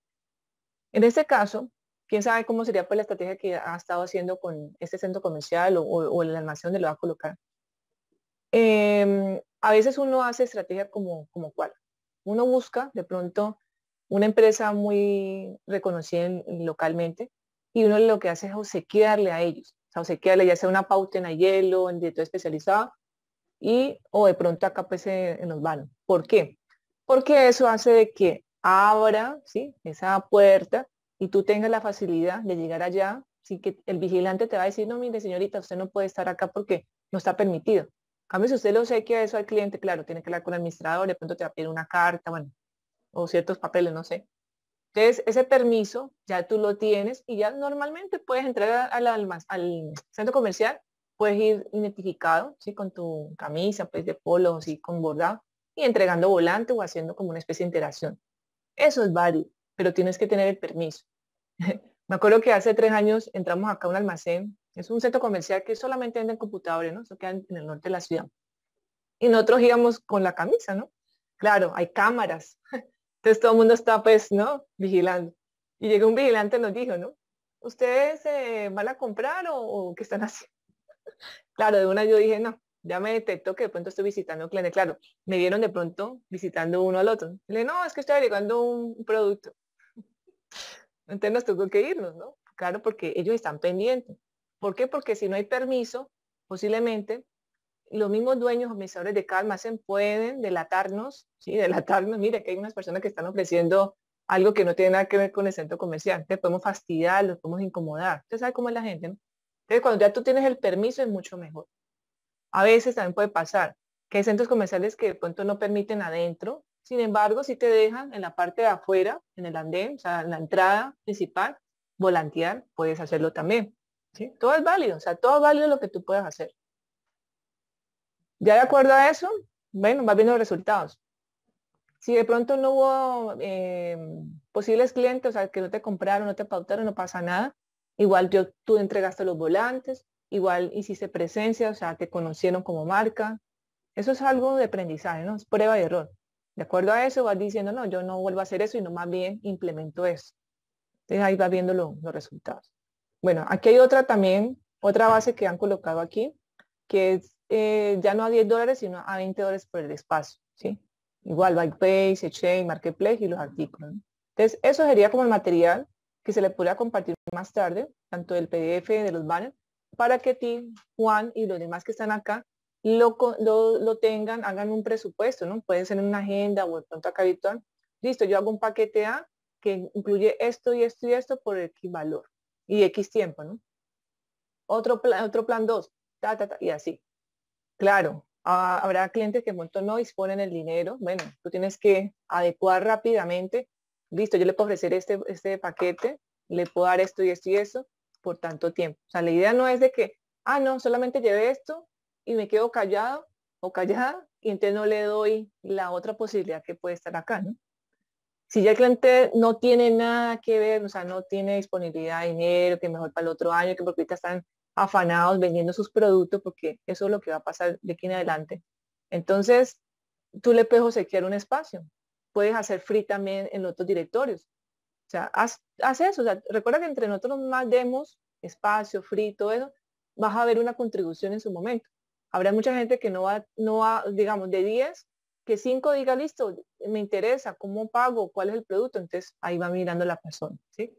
en este caso, quién sabe cómo sería pues la estrategia que ha estado haciendo con este centro comercial o, o, el almacén donde lo va a colocar. Em, a veces uno hace estrategia como, como cual. Uno busca de pronto una empresa muy reconocida localmente y uno lo que hace es obsequiarle a ellos queda, ya sea una pauta en hielo, en dieta especializada, y o de pronto acá pues eh, en nos van. ¿Por qué? Porque eso hace de que abra ¿sí? esa puerta y tú tengas la facilidad de llegar allá sin que el vigilante te va a decir, no, mire señorita, usted no puede estar acá porque no está permitido. A cambio, si usted lo sé que eso al cliente, claro, tiene que hablar con el administrador, de pronto te va a pedir una carta, bueno, o ciertos papeles, no sé. Entonces, ese permiso ya tú lo tienes y ya normalmente puedes entrar al, alma al centro comercial, puedes ir identificado, ¿sí? Con tu camisa, pues de polo, sí, con bordado, y entregando volante o haciendo como una especie de interacción. Eso es válido, pero tienes que tener el permiso. Me acuerdo que hace tres años entramos acá a un almacén, es un centro comercial que solamente venden computadores, ¿no? Eso queda en el norte de la ciudad. Y nosotros íbamos con la camisa, ¿no? Claro, hay cámaras. Entonces todo el mundo está pues, ¿no? Vigilando. Y llegó un vigilante y nos dijo, ¿no? ¿Ustedes van a comprar o, qué están haciendo? claro, de una yo dije, no, ya me detectó que de pronto estoy visitando cliente. Claro, me vieron de pronto visitando uno al otro. Le no, es que estoy agregando un producto. Entonces nos tuvo que irnos, ¿no? Claro, porque ellos están pendientes. ¿Por qué? Porque si no hay permiso, posiblemente los mismos dueños o administradores de calma se pueden delatarnos, ¿sí? Delatarnos, mire que hay unas personas que están ofreciendo algo que no tiene nada que ver con el centro comercial. Te podemos fastidiar, los podemos incomodar. Usted sabe cómo es la gente, ¿no? Entonces, cuando ya tú tienes el permiso es mucho mejor. A veces también puede pasar que hay centros comerciales que de pronto no permiten adentro, sin embargo, si te dejan en la parte de afuera, en el andén, o sea, en la entrada principal, volantear, puedes hacerlo también. ¿sí? Todo es válido, o sea, todo es válido lo que tú puedas hacer. Ya de acuerdo a eso, bueno, vas viendo los resultados. Si de pronto no hubo eh, posibles clientes, o sea, que no te compraron, no te pautaron, no pasa nada. Igual yo, tú entregaste los volantes, igual hiciste presencia, o sea, te conocieron como marca. Eso es algo de aprendizaje, ¿no? Es prueba y error. De acuerdo a eso vas diciendo, no, yo no vuelvo a hacer eso, y no más bien implemento eso. Entonces ahí vas viendo los resultados. Bueno, aquí hay otra también, otra base que han colocado aquí, que es eh, ya no a 10 dólares, sino a 20 dólares por el espacio, ¿sí? Igual, ByPage, Exchange, Marketplace y los artículos. Entonces, eso sería como el material que se le podría compartir más tarde, tanto el PDF, de los banners, para que ti, Juan y los demás que están acá, lo, lo, tengan, hagan un presupuesto, ¿no? Puede ser en una agenda o de pronto acá virtual. Listo, yo hago un paquete A que incluye esto y esto y esto por X valor y X tiempo, ¿no? Otro, plan, otro plan 2, ta, ta, ta, y así. Claro, habrá clientes que un momento no disponen el dinero. Bueno, tú tienes que adecuar rápidamente. Listo, yo le puedo ofrecer este, este paquete, le puedo dar esto y esto y eso por tanto tiempo. O sea, la idea no es de que, ah, no, solamente lleve esto y me quedo callado o callada y entonces no le doy la otra posibilidad que puede estar acá, ¿no? Si ya el cliente no tiene nada que ver, o sea, no tiene disponibilidad de dinero, que mejor para el otro año, que porque ahorita están afanados vendiendo sus productos porque eso es lo que va a pasar de aquí en adelante. Entonces, tú le se quiere un espacio. Puedes hacer free también en otros directorios. O sea, haz, eso. O sea, recuerda que entre nosotros más demos espacio, free, todo eso, vas a ver una contribución en su momento. Habrá mucha gente que no va, no va, digamos, de 10, que 5 diga, listo, me interesa, ¿cómo pago? ¿Cuál es el producto? Entonces ahí va mirando la persona, ¿sí?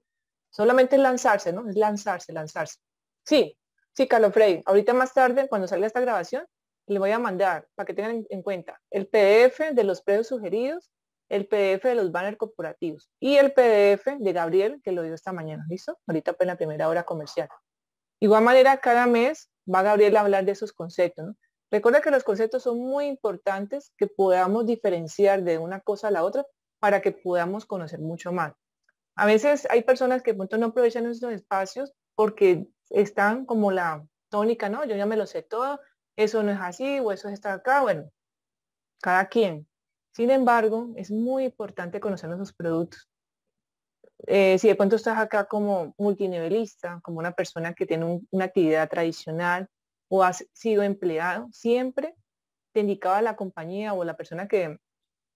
Solamente es lanzarse, ¿no? Es lanzarse, lanzarse. Sí, Sí, Carlos Frey, ahorita más tarde, cuando salga esta grabación, le voy a mandar, para que tengan en cuenta, el PDF de los precios sugeridos, el PDF de los banners corporativos y el PDF de Gabriel, que lo dio esta mañana, ¿listo? Ahorita pues en la primera hora comercial. Igual manera, cada mes va Gabriel a hablar de esos conceptos, Recuerda que los conceptos son muy importantes que podamos diferenciar de una cosa a la otra para que podamos conocer mucho más. A veces hay personas que no aprovechan esos espacios porque están como la tónica, ¿no? Yo ya me lo sé todo, eso no es así o eso está acá, bueno, cada quien. Sin embargo, es muy importante conocer nuestros productos. Eh, si de pronto estás acá como multinivelista, como una persona que tiene una actividad tradicional o has sido empleado, siempre te indicaba la compañía o la persona que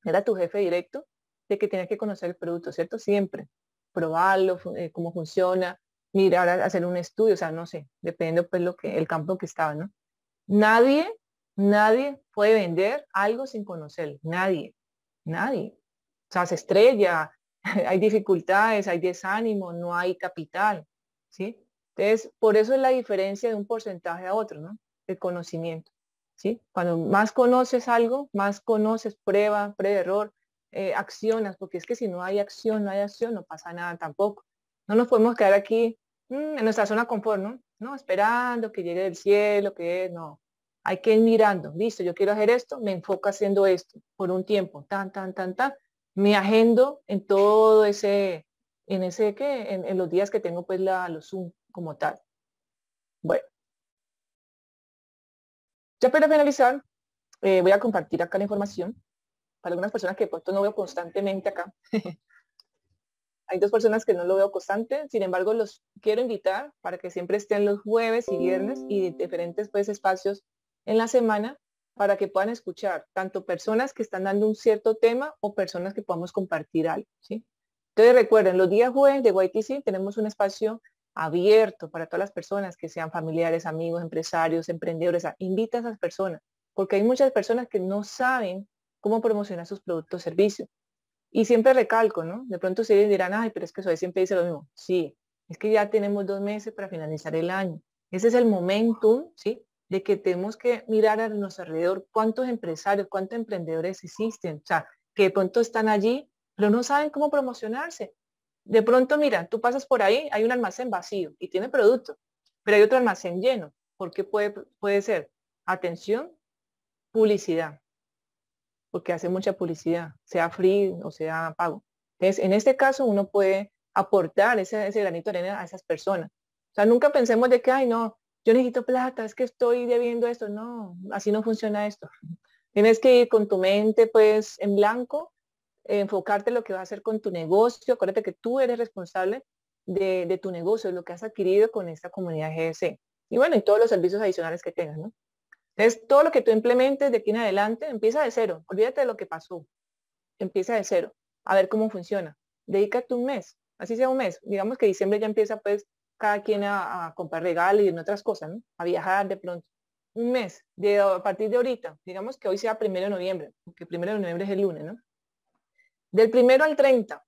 era tu jefe directo de que tenías que conocer el producto, ¿cierto? Siempre. Probarlo, eh, cómo funciona, mirar, hacer un estudio, o sea, no sé, dependiendo pues lo que, el campo que estaba, ¿no? Nadie, nadie puede vender algo sin conocerlo, nadie, nadie. O sea, se estrella, hay dificultades, hay desánimo, no hay capital, ¿sí? Entonces, por eso es la diferencia de un porcentaje a otro, ¿no? El conocimiento, ¿sí? Cuando más conoces algo, más conoces prueba, pre-error, eh, accionas, porque es que si no hay acción, no hay acción, no pasa nada tampoco. No nos podemos quedar aquí Mm, en nuestra zona confort, ¿no? esperando que llegue del cielo, que no. Hay que ir mirando, listo, yo quiero hacer esto, me enfoco haciendo esto por un tiempo, tan, tan, tan, tan. Me agendo en todo ese, en ese que, en, los días que tengo pues la, los Zoom como tal. Bueno. Ya para finalizar, eh, voy a compartir acá la información para algunas personas que puesto no veo constantemente acá. hay dos personas que no lo veo constante, sin embargo los quiero invitar para que siempre estén los jueves y viernes y mm. diferentes pues, espacios en la semana para que puedan escuchar tanto personas que están dando un cierto tema o personas que podamos compartir algo. ¿sí? Entonces recuerden, los días jueves de YTC tenemos un espacio abierto para todas las personas que sean familiares, amigos, empresarios, emprendedores. Invita a esas personas, porque hay muchas personas que no saben cómo promocionar sus productos o servicios. Y siempre recalco, ¿no? De pronto ustedes dirán, ay, pero es que Suárez siempre dice lo mismo. Sí, es que ya tenemos dos meses para finalizar el año. Ese es el momentum, ¿sí? De que tenemos que mirar a nuestro alrededor cuántos empresarios, cuántos emprendedores existen. O sea, que de pronto están allí, pero no saben cómo promocionarse. De pronto, mira, tú pasas por ahí, hay un almacén vacío y tiene producto, pero hay otro almacén lleno. ¿Por qué puede, puede ser? Atención, publicidad porque hace mucha publicidad, sea free o sea pago. Entonces, en este caso uno puede aportar ese, granito de arena a esas personas. O sea, nunca pensemos de que, ay, no, yo necesito plata, es que estoy debiendo esto. No, así no funciona esto. Tienes que ir con tu mente pues en blanco, enfocarte en lo que vas a hacer con tu negocio. Acuérdate que tú eres responsable de, tu negocio, de lo que has adquirido con esta comunidad GDC. E. Y bueno, y todos los servicios adicionales que tengas, ¿no? Es todo lo que tú implementes de aquí en adelante empieza de cero. Olvídate de lo que pasó. Empieza de cero. A ver cómo funciona. Dedícate un mes. Así sea un mes. Digamos que diciembre ya empieza pues cada quien a, comprar regalos y en otras cosas, ¿no? A viajar de pronto. Un mes, de, a partir de ahorita, digamos que hoy sea primero de noviembre, porque primero de noviembre es el lunes, ¿no? Del primero al 30,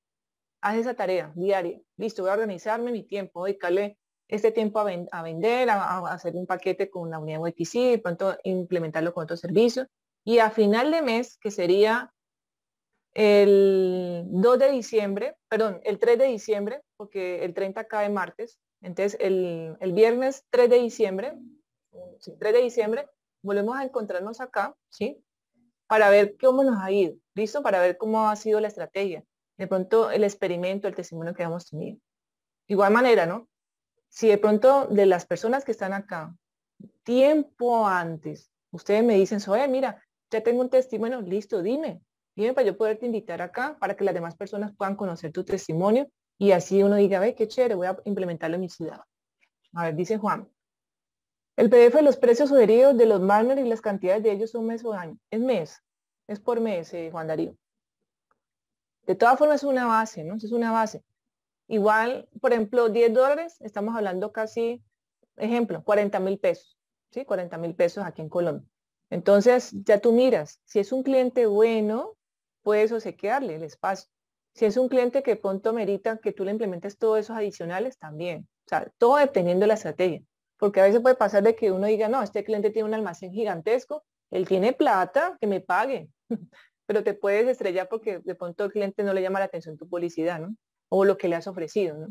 haz esa tarea diaria. Listo, voy a organizarme mi tiempo, dedicarle este tiempo a, vender, a, hacer un paquete con la unidad UXC, de pronto implementarlo con otro servicio. Y a final de mes, que sería el 2 de diciembre, perdón, el 3 de diciembre, porque el 30 cae martes, entonces el, viernes 3 de diciembre, 3 de diciembre, volvemos a encontrarnos acá, ¿sí? Para ver cómo nos ha ido, ¿listo? Para ver cómo ha sido la estrategia, de pronto el experimento, el testimonio que hemos tenido. igual manera, ¿no? si de pronto de las personas que están acá, tiempo antes, ustedes me dicen, oye, mira, ya tengo un testimonio, listo, dime, dime para yo poderte invitar acá, para que las demás personas puedan conocer tu testimonio y así uno diga, ve, qué chévere, voy a implementarlo en mi ciudad. A ver, dice Juan. El PDF de los precios sugeridos de los marmer y las cantidades de ellos son mes o año. Es mes, es por mes, eh, Juan Darío. De todas formas es una base, ¿no? Es una base. Igual, por ejemplo, 10 dólares, estamos hablando casi, ejemplo, 40 mil pesos, ¿sí? 40 mil pesos aquí en Colombia. Entonces, ya tú miras, si es un cliente bueno, puedes obsequiarle el espacio. Si es un cliente que pronto merita que tú le implementes todos esos adicionales, también. O sea, todo dependiendo de la estrategia. Porque a veces puede pasar de que uno diga, no, este cliente tiene un almacén gigantesco, él tiene plata, que me pague. Pero te puedes estrellar porque de pronto el cliente no le llama la atención tu publicidad, ¿no? o lo que le has ofrecido.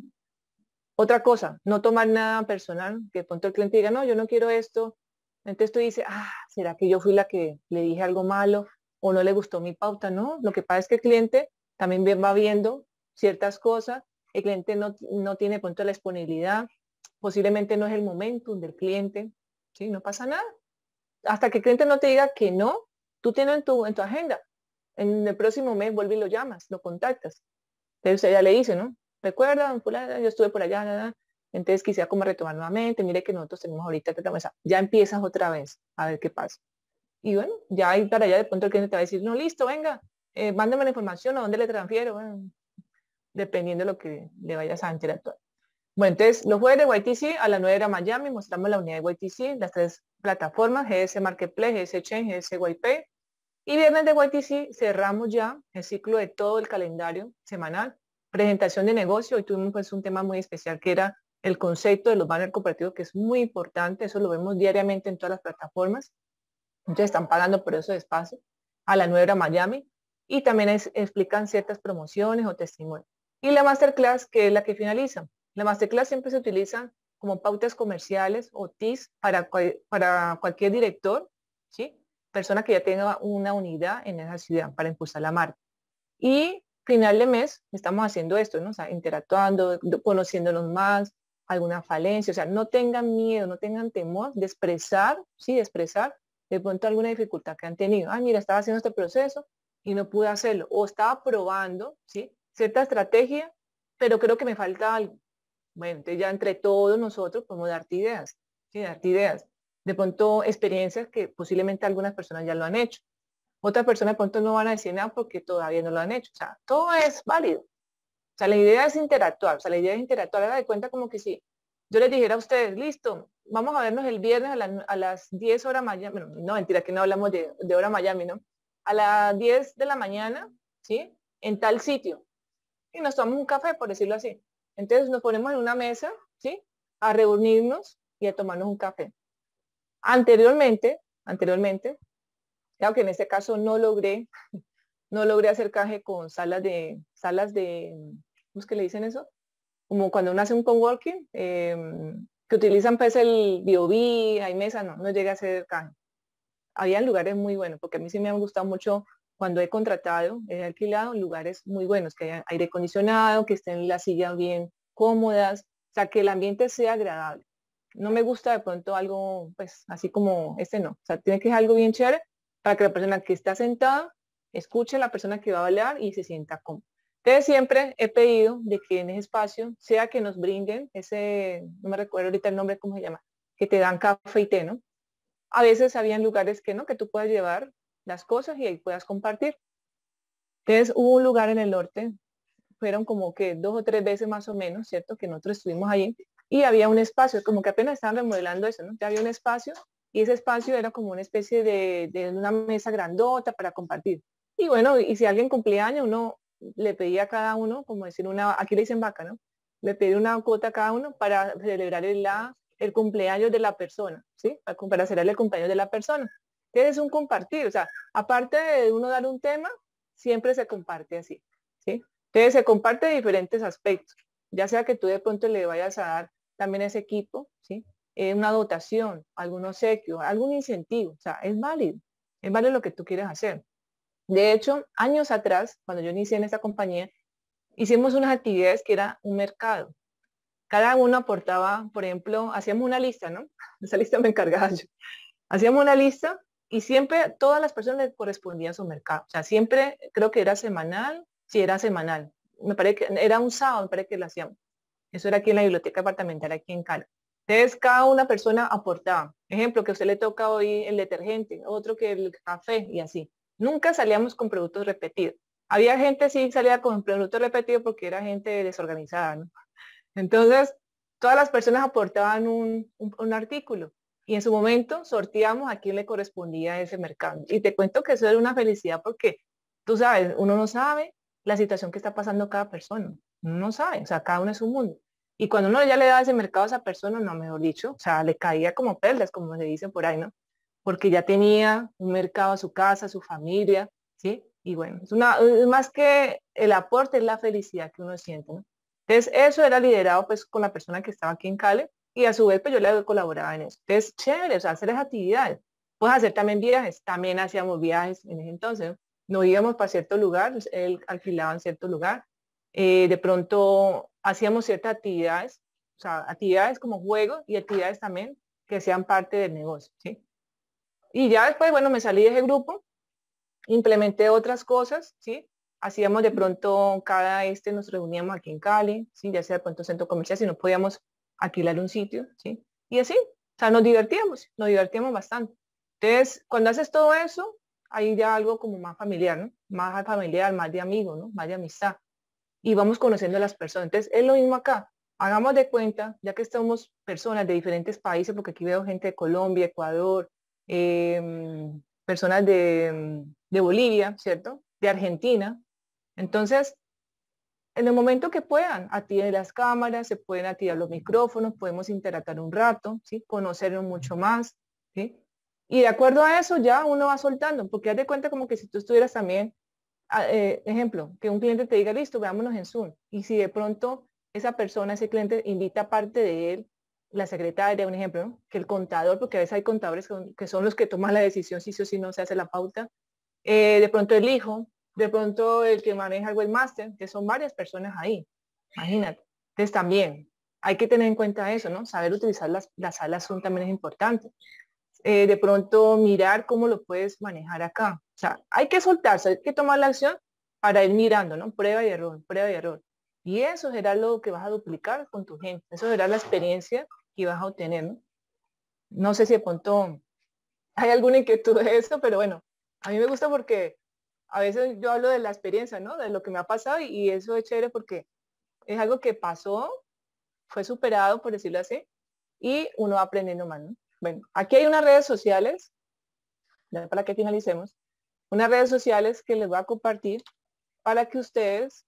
Otra cosa, no tomar nada personal, que de pronto el cliente diga, no, yo no quiero esto. Entonces tú dices, ah, ¿será que yo fui la que le dije algo malo o no le gustó mi pauta? No, lo que pasa es que el cliente también va viendo ciertas cosas, el cliente no, no tiene de la disponibilidad, posiblemente no es el momento del cliente, ¿sí? No pasa nada. Hasta que el cliente no te diga que no, tú tienes en tu, en tu agenda. En el próximo mes vuelve y lo llamas, lo contactas. Entonces usted ya le dice, ¿no? Recuerda, yo estuve por allá, nada, entonces quisiera como retomar nuevamente, mire que nosotros tenemos ahorita que mesa. Ya empiezas otra vez a ver qué pasa. Y bueno, ya ahí para allá de pronto el cliente te va a decir, no, listo, venga, eh, mándame la información, ¿a dónde le transfiero? dependiendo de lo que le vayas a interactuar. Bueno, entonces los jueves de YTC a la 9 era Miami, mostramos la unidad de YTC, las tres plataformas, GS Marketplace, GS Change, GS YP, y viernes de YTC cerramos ya el ciclo de todo el calendario semanal. Presentación de negocio, hoy tuvimos pues un tema muy especial que era el concepto de los banners cooperativos, que es muy importante, eso lo vemos diariamente en todas las plataformas. ya están pagando por eso espacios espacio a la nueva Miami y también es, explican ciertas promociones o testimonios. Y la masterclass, que es la que finaliza. La masterclass siempre se utiliza como pautas comerciales o TIS para, para cualquier director, ¿sí? persona que ya tenga una unidad en esa ciudad para impulsar la marca. Y final de mes estamos haciendo esto, ¿no? O sea, interactuando, conociéndonos más, alguna falencia, o sea, no tengan miedo, no tengan temor de expresar, sí, de expresar de pronto alguna dificultad que han tenido. Ah, mira, estaba haciendo este proceso y no pude hacerlo, o estaba probando, ¿sí? Cierta estrategia, pero creo que me falta algo. Bueno, entonces ya entre todos nosotros podemos darte ideas, ¿sí? Darte ideas de pronto experiencias que posiblemente algunas personas ya lo han hecho. Otras personas de pronto no van a decir nada porque todavía no lo han hecho. O sea, todo es válido. O sea, la idea es interactuar. O sea, la idea es interactuar. Haga de cuenta como que si yo les dijera a ustedes, listo, vamos a vernos el viernes a, las 10 horas Miami. Bueno, no, mentira, que no hablamos de, de hora Miami, ¿no? A las 10 de la mañana, ¿sí? En tal sitio. Y nos tomamos un café, por decirlo así. Entonces nos ponemos en una mesa, ¿sí? A reunirnos y a tomarnos un café. Anteriormente, anteriormente, aunque en este caso no logré, no logré hacer caje con salas de, salas de, ¿cómo es que le dicen eso? Como cuando uno hace un coworking, em, que utilizan pues el B.O.B., hay mesa, no, no llegué a hacer caje. Había lugares muy buenos, porque a mí sí me han gustado mucho cuando he contratado, he alquilado lugares muy buenos, que haya aire acondicionado, que estén las sillas bien cómodas, o sea, que el ambiente sea agradable no me gusta de pronto algo, pues así como este no. O sea, tiene que ser algo bien chévere para que la persona que está sentada escuche a la persona que va a hablar y se sienta cómoda. Entonces siempre he pedido de que en ese espacio sea que nos brinden ese, no me recuerdo ahorita el nombre, ¿cómo se llama? Que te dan café y té, ¿no? A veces había lugares que no, que tú puedas llevar las cosas y ahí puedas compartir. Entonces hubo un lugar en el norte, fueron como que dos o tres veces más o menos, ¿cierto? Que nosotros estuvimos ahí y había un espacio, como que apenas estaban remodelando eso, ¿no? había un espacio y ese espacio era como una especie de, una mesa grandota para compartir. Y bueno, y si alguien cumplía año, uno le pedía a cada uno, como decir una, aquí le dicen vaca, ¿no? Le pedía una cuota a cada uno para celebrar el, la, el cumpleaños de la persona, ¿sí? Para, para el cumpleaños de la persona. Entonces es un compartir, o sea, aparte de uno dar un tema, siempre se comparte así, ¿sí? Entonces se comparte diferentes aspectos ya sea que tú de pronto le vayas a dar también ese equipo, ¿sí? Eh, una dotación, algún obsequio, algún incentivo, o sea, es válido, es válido lo que tú quieres hacer. De hecho, años atrás, cuando yo inicié en esta compañía, hicimos unas actividades que era un mercado. Cada uno aportaba, por ejemplo, hacíamos una lista, ¿no? Esa lista me encargaba yo. Hacíamos una lista y siempre todas las personas le correspondían su mercado. O sea, siempre creo que era semanal, si era semanal me parece que era un sábado, me parece que lo hacíamos. Eso era aquí en la biblioteca departamental, aquí en Cali. Entonces cada una persona aportaba. Ejemplo, que a usted le toca hoy el detergente, otro que el café y así. Nunca salíamos con productos repetidos. Había gente sí salía con productos repetidos porque era gente desorganizada, ¿no? Entonces, todas las personas aportaban un, artículo y en su momento sortíamos a quién le correspondía ese mercado. Y te cuento que eso era una felicidad porque, tú sabes, uno no sabe la situación que está pasando cada persona. Uno no sabe, o sea, cada uno es un mundo. Y cuando uno ya le da ese mercado a esa persona, no, mejor dicho, o sea, le caía como perlas, como se dice por ahí, ¿no? Porque ya tenía un mercado a su casa, a su familia, ¿sí? Y bueno, es una, más que el aporte, es la felicidad que uno siente, ¿no? Entonces, eso era liderado pues con la persona que estaba aquí en Cali. y a su vez pues yo le colaboraba en eso. Entonces, chévere, o sea, hacer esas actividades. Puedes hacer también viajes, también hacíamos viajes en ese entonces no íbamos para cierto lugar, él alquilaba en cierto lugar. Eh, de pronto hacíamos ciertas actividades, o sea, actividades como juegos y actividades también que sean parte del negocio. ¿sí? Y ya después, bueno, me salí de ese grupo, implementé otras cosas, ¿sí? Hacíamos de pronto, cada este nos reuníamos aquí en Cali, ¿sí? Ya sea de pronto centro comercial, si no podíamos alquilar un sitio, ¿sí? Y así, o sea, nos divertíamos, nos divertíamos bastante. Entonces, cuando haces todo eso, hay ya algo como más familiar, ¿no? Más familiar, más de amigo, ¿no? Más de amistad. Y vamos conociendo a las personas. Entonces, es lo mismo acá. Hagamos de cuenta, ya que estamos personas de diferentes países, porque aquí veo gente de Colombia, Ecuador, em, personas de, Bolivia, ¿cierto? De Argentina. Entonces, en el momento que puedan, de las cámaras, se pueden activar los micrófonos, podemos interactuar un rato, ¿sí? conocernos mucho más, ¿sí? Y de acuerdo a eso ya uno va soltando, porque haz de cuenta como que si tú estuvieras también, ah, eh, ejemplo, que un cliente te diga, listo, veámonos en Zoom. Y si de pronto esa persona, ese cliente invita parte de él, la secretaria, un ejemplo, que el contador, porque a veces hay contadores que son los que toman la decisión si sí o si no se hace la pauta, eh, de pronto el hijo, de pronto el que maneja el webmaster, que son varias personas ahí, imagínate. Entonces también hay que tener en cuenta eso, ¿no? Saber utilizar las, las salas Zoom también es importante. Eh, de pronto mirar cómo lo puedes manejar acá. O sea, hay que soltarse, hay que tomar la acción para ir mirando, ¿no? Prueba y error, prueba y error. Y eso será lo que vas a duplicar con tu gente, eso será la experiencia que vas a obtener, ¿no? No sé si de pronto hay alguna inquietud de eso, pero bueno, a mí me gusta porque a veces yo hablo de la experiencia, ¿no? De lo que me ha pasado y, eso es chévere porque es algo que pasó, fue superado, por decirlo así, y uno va aprendiendo más, ¿no? Bueno, aquí hay unas redes sociales, para que finalicemos, unas redes sociales que les voy a compartir para que ustedes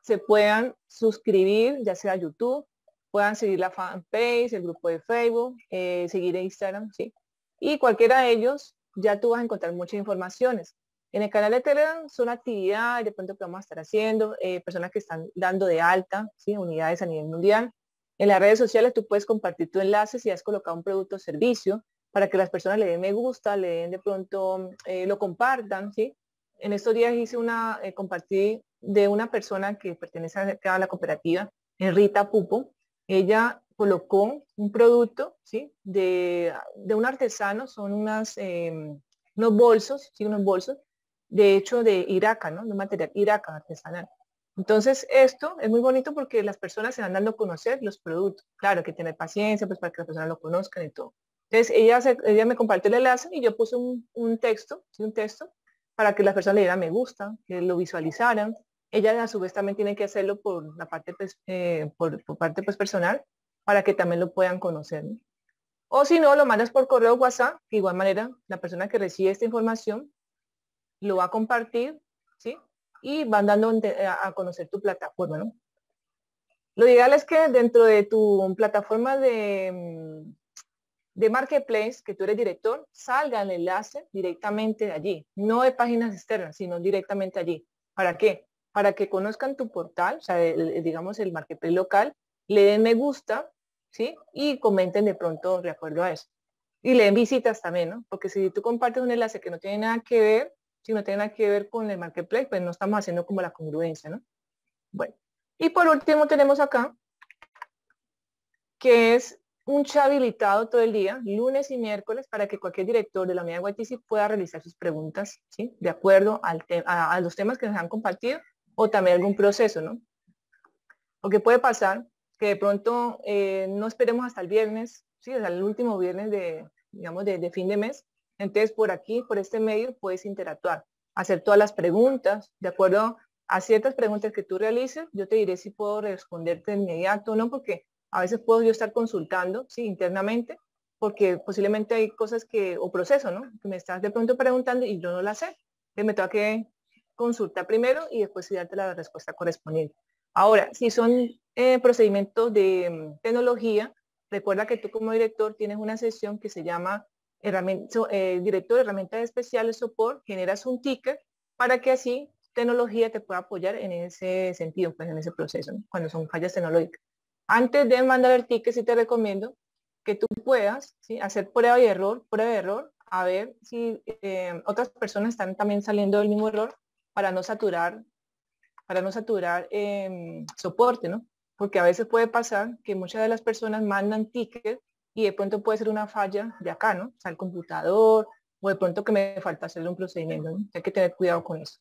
se puedan suscribir, ya sea YouTube, puedan seguir la fanpage, el grupo de Facebook, eh, seguir Instagram, ¿sí? Y cualquiera de ellos, ya tú vas a encontrar muchas informaciones. En el canal de Telegram son actividades de pronto que vamos a estar haciendo, eh, personas que están dando de alta, ¿sí? unidades a nivel mundial, en las redes sociales tú puedes compartir tu enlace si has colocado un producto o servicio para que las personas le den me gusta, le den de pronto, eh, lo compartan, ¿sí? En estos días hice una, eh, compartí de una persona que pertenece a la cooperativa, Rita Pupo. Ella colocó un producto, ¿sí? De, un artesano, son unas, em, unos bolsos, ¿sí? Unos bolsos, de hecho de Iraca, ¿no? De material Iraca artesanal. Entonces, esto es muy bonito porque las personas se van dando a conocer los productos. Claro, hay que tener paciencia pues, para que las personas lo conozcan y todo. Entonces, ella, me compartió el enlace y yo puse un, texto, un texto, para que las personas le dieran me gusta, que lo visualizaran. Ella a su vez también tiene que hacerlo por la parte, pues, eh, por, parte pues, personal, para que también lo puedan conocer. O si no, lo mandas por correo WhatsApp, de igual manera, la persona que recibe esta información lo va a compartir, ¿sí? y van dando a conocer tu plataforma, ¿no? Lo ideal es que dentro de tu plataforma de, mm, de Marketplace, que tú eres director, salga el enlace directamente de allí, no de páginas externas, sino directamente allí. ¿Para qué? Para que conozcan tu portal, o sea, el, digamos el Marketplace local, le den me gusta, ¿sí? Y comenten de pronto de acuerdo a eso. Y le den visitas también, ¿no? Porque si tú compartes un enlace que no tiene nada que ver, si no tiene nada que ver con el marketplace, pues no estamos haciendo como la congruencia, ¿no? Bueno, y por último tenemos acá, que es un chat habilitado todo el día, lunes y miércoles, para que cualquier director de la unidad de y pueda realizar sus preguntas, ¿sí? De acuerdo al a, los temas que nos han compartido o también algún proceso, ¿no? Lo que puede pasar que de pronto eh, no esperemos hasta el viernes, ¿sí? hasta el último viernes de, digamos, de, fin de mes, entonces, por aquí, por este medio, puedes interactuar, hacer todas las preguntas, de acuerdo a ciertas preguntas que tú realices, yo te diré si puedo responderte de inmediato o no, porque a veces puedo yo estar consultando, sí, internamente, porque posiblemente hay cosas que, o proceso, ¿no? Que me estás de pronto preguntando y yo no la sé. Entonces me tengo que consultar primero y después darte la respuesta correspondiente. Ahora, si son eh, procedimientos de mm, tecnología, recuerda que tú como director tienes una sesión que se llama herramienta, eh, director de herramientas especiales soporte generas un ticket para que así tecnología te pueda apoyar en ese sentido, pues en ese proceso, cuando son fallas tecnológicas. Antes de mandar el ticket, sí te recomiendo que tú puedas hacer prueba y error, prueba y error, a ver si eh, otras personas están también saliendo del mismo error para no saturar, para no saturar em, soporte, ¿no? Porque a veces puede pasar que muchas de las personas mandan tickets y de pronto puede ser una falla de acá, ¿no? O sea, el computador, o de pronto que me falta hacerle un procedimiento, Hay que tener cuidado con eso.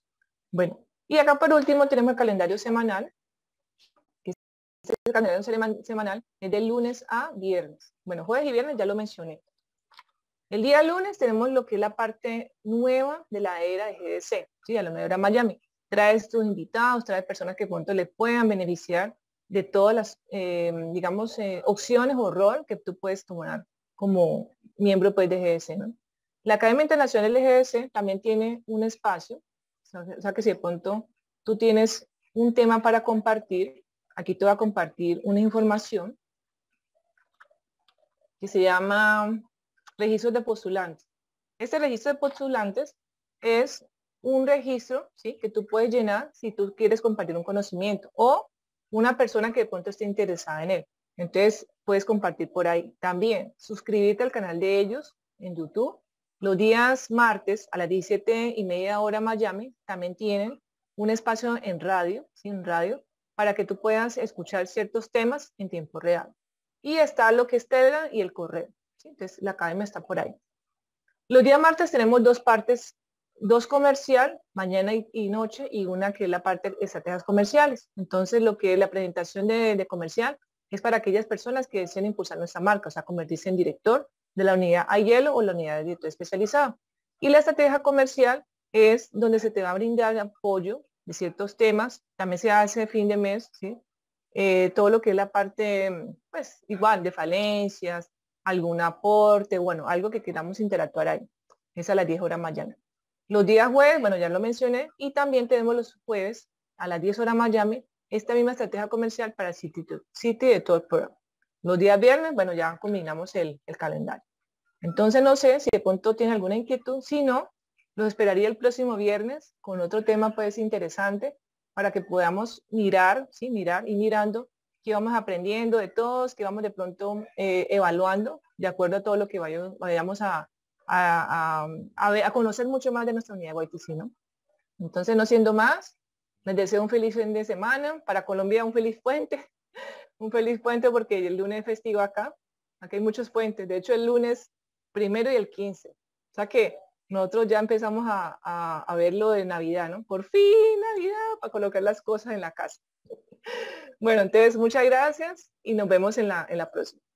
Bueno, y acá por último tenemos el calendario semanal, Este el calendario semanal es de lunes a viernes. Bueno, jueves y viernes ya lo mencioné. El día lunes tenemos lo que es la parte nueva de la era de GDC, ¿sí? a la nueva era Miami. Trae tus invitados, trae personas que pronto le puedan beneficiar de todas las, em, digamos, eh, opciones o rol que tú puedes tomar como miembro pues, de GDC. E, La Academia Internacional de GDC e también tiene un espacio, o sea que si de pronto tú tienes un tema para compartir, aquí te voy a compartir una información que se llama Registro de postulantes. Este registro de postulantes es un registro ¿sí? que tú puedes llenar si tú quieres compartir un conocimiento o una persona que de pronto esté interesada en él. Entonces, puedes compartir por ahí. También, suscribirte al canal de ellos en YouTube. Los días martes a las 17 y media hora Miami también tienen un espacio en radio, sin radio, para que tú puedas escuchar ciertos temas en tiempo real. Y está lo que es Telegram y el correo. Entonces, la academia está por ahí. Los días martes tenemos dos partes dos comercial, mañana y, noche, y una que es la parte de estrategias comerciales. Entonces, lo que es la presentación de, comercial es para aquellas personas que desean impulsar nuestra marca, o sea, convertirse en director de la unidad hielo o la unidad de director especializado. Y la estrategia comercial es donde se te va a brindar apoyo de ciertos temas. También se hace fin de mes, ¿sí? Eh, todo lo que es la parte, pues, igual, de falencias, algún aporte, bueno, algo que queramos interactuar ahí. Es a las 10 horas mañana. Los días jueves, bueno, ya lo mencioné, y también tenemos los jueves a las 10 horas Miami, esta misma estrategia comercial para City, City de el Los días viernes, bueno, ya combinamos el, calendario. Entonces, no sé si de pronto tiene alguna inquietud, si no, los esperaría el próximo viernes con otro tema pues interesante para que podamos mirar, sí, mirar y mirando qué vamos aprendiendo de todos, qué vamos de pronto eh, evaluando de acuerdo a todo lo que vayamos a, a, a, conocer mucho más de nuestra unidad de ¿no? Entonces, no siendo más, les deseo un feliz fin de semana. Para Colombia, un feliz puente. Un feliz puente porque el lunes es festivo acá. Aquí hay muchos puentes. De hecho, el lunes primero y el 15. O sea que nosotros ya empezamos a, a, ver lo de Navidad, ¿no? Por fin Navidad para colocar las cosas en la casa. Bueno, entonces muchas gracias y nos vemos en la próxima.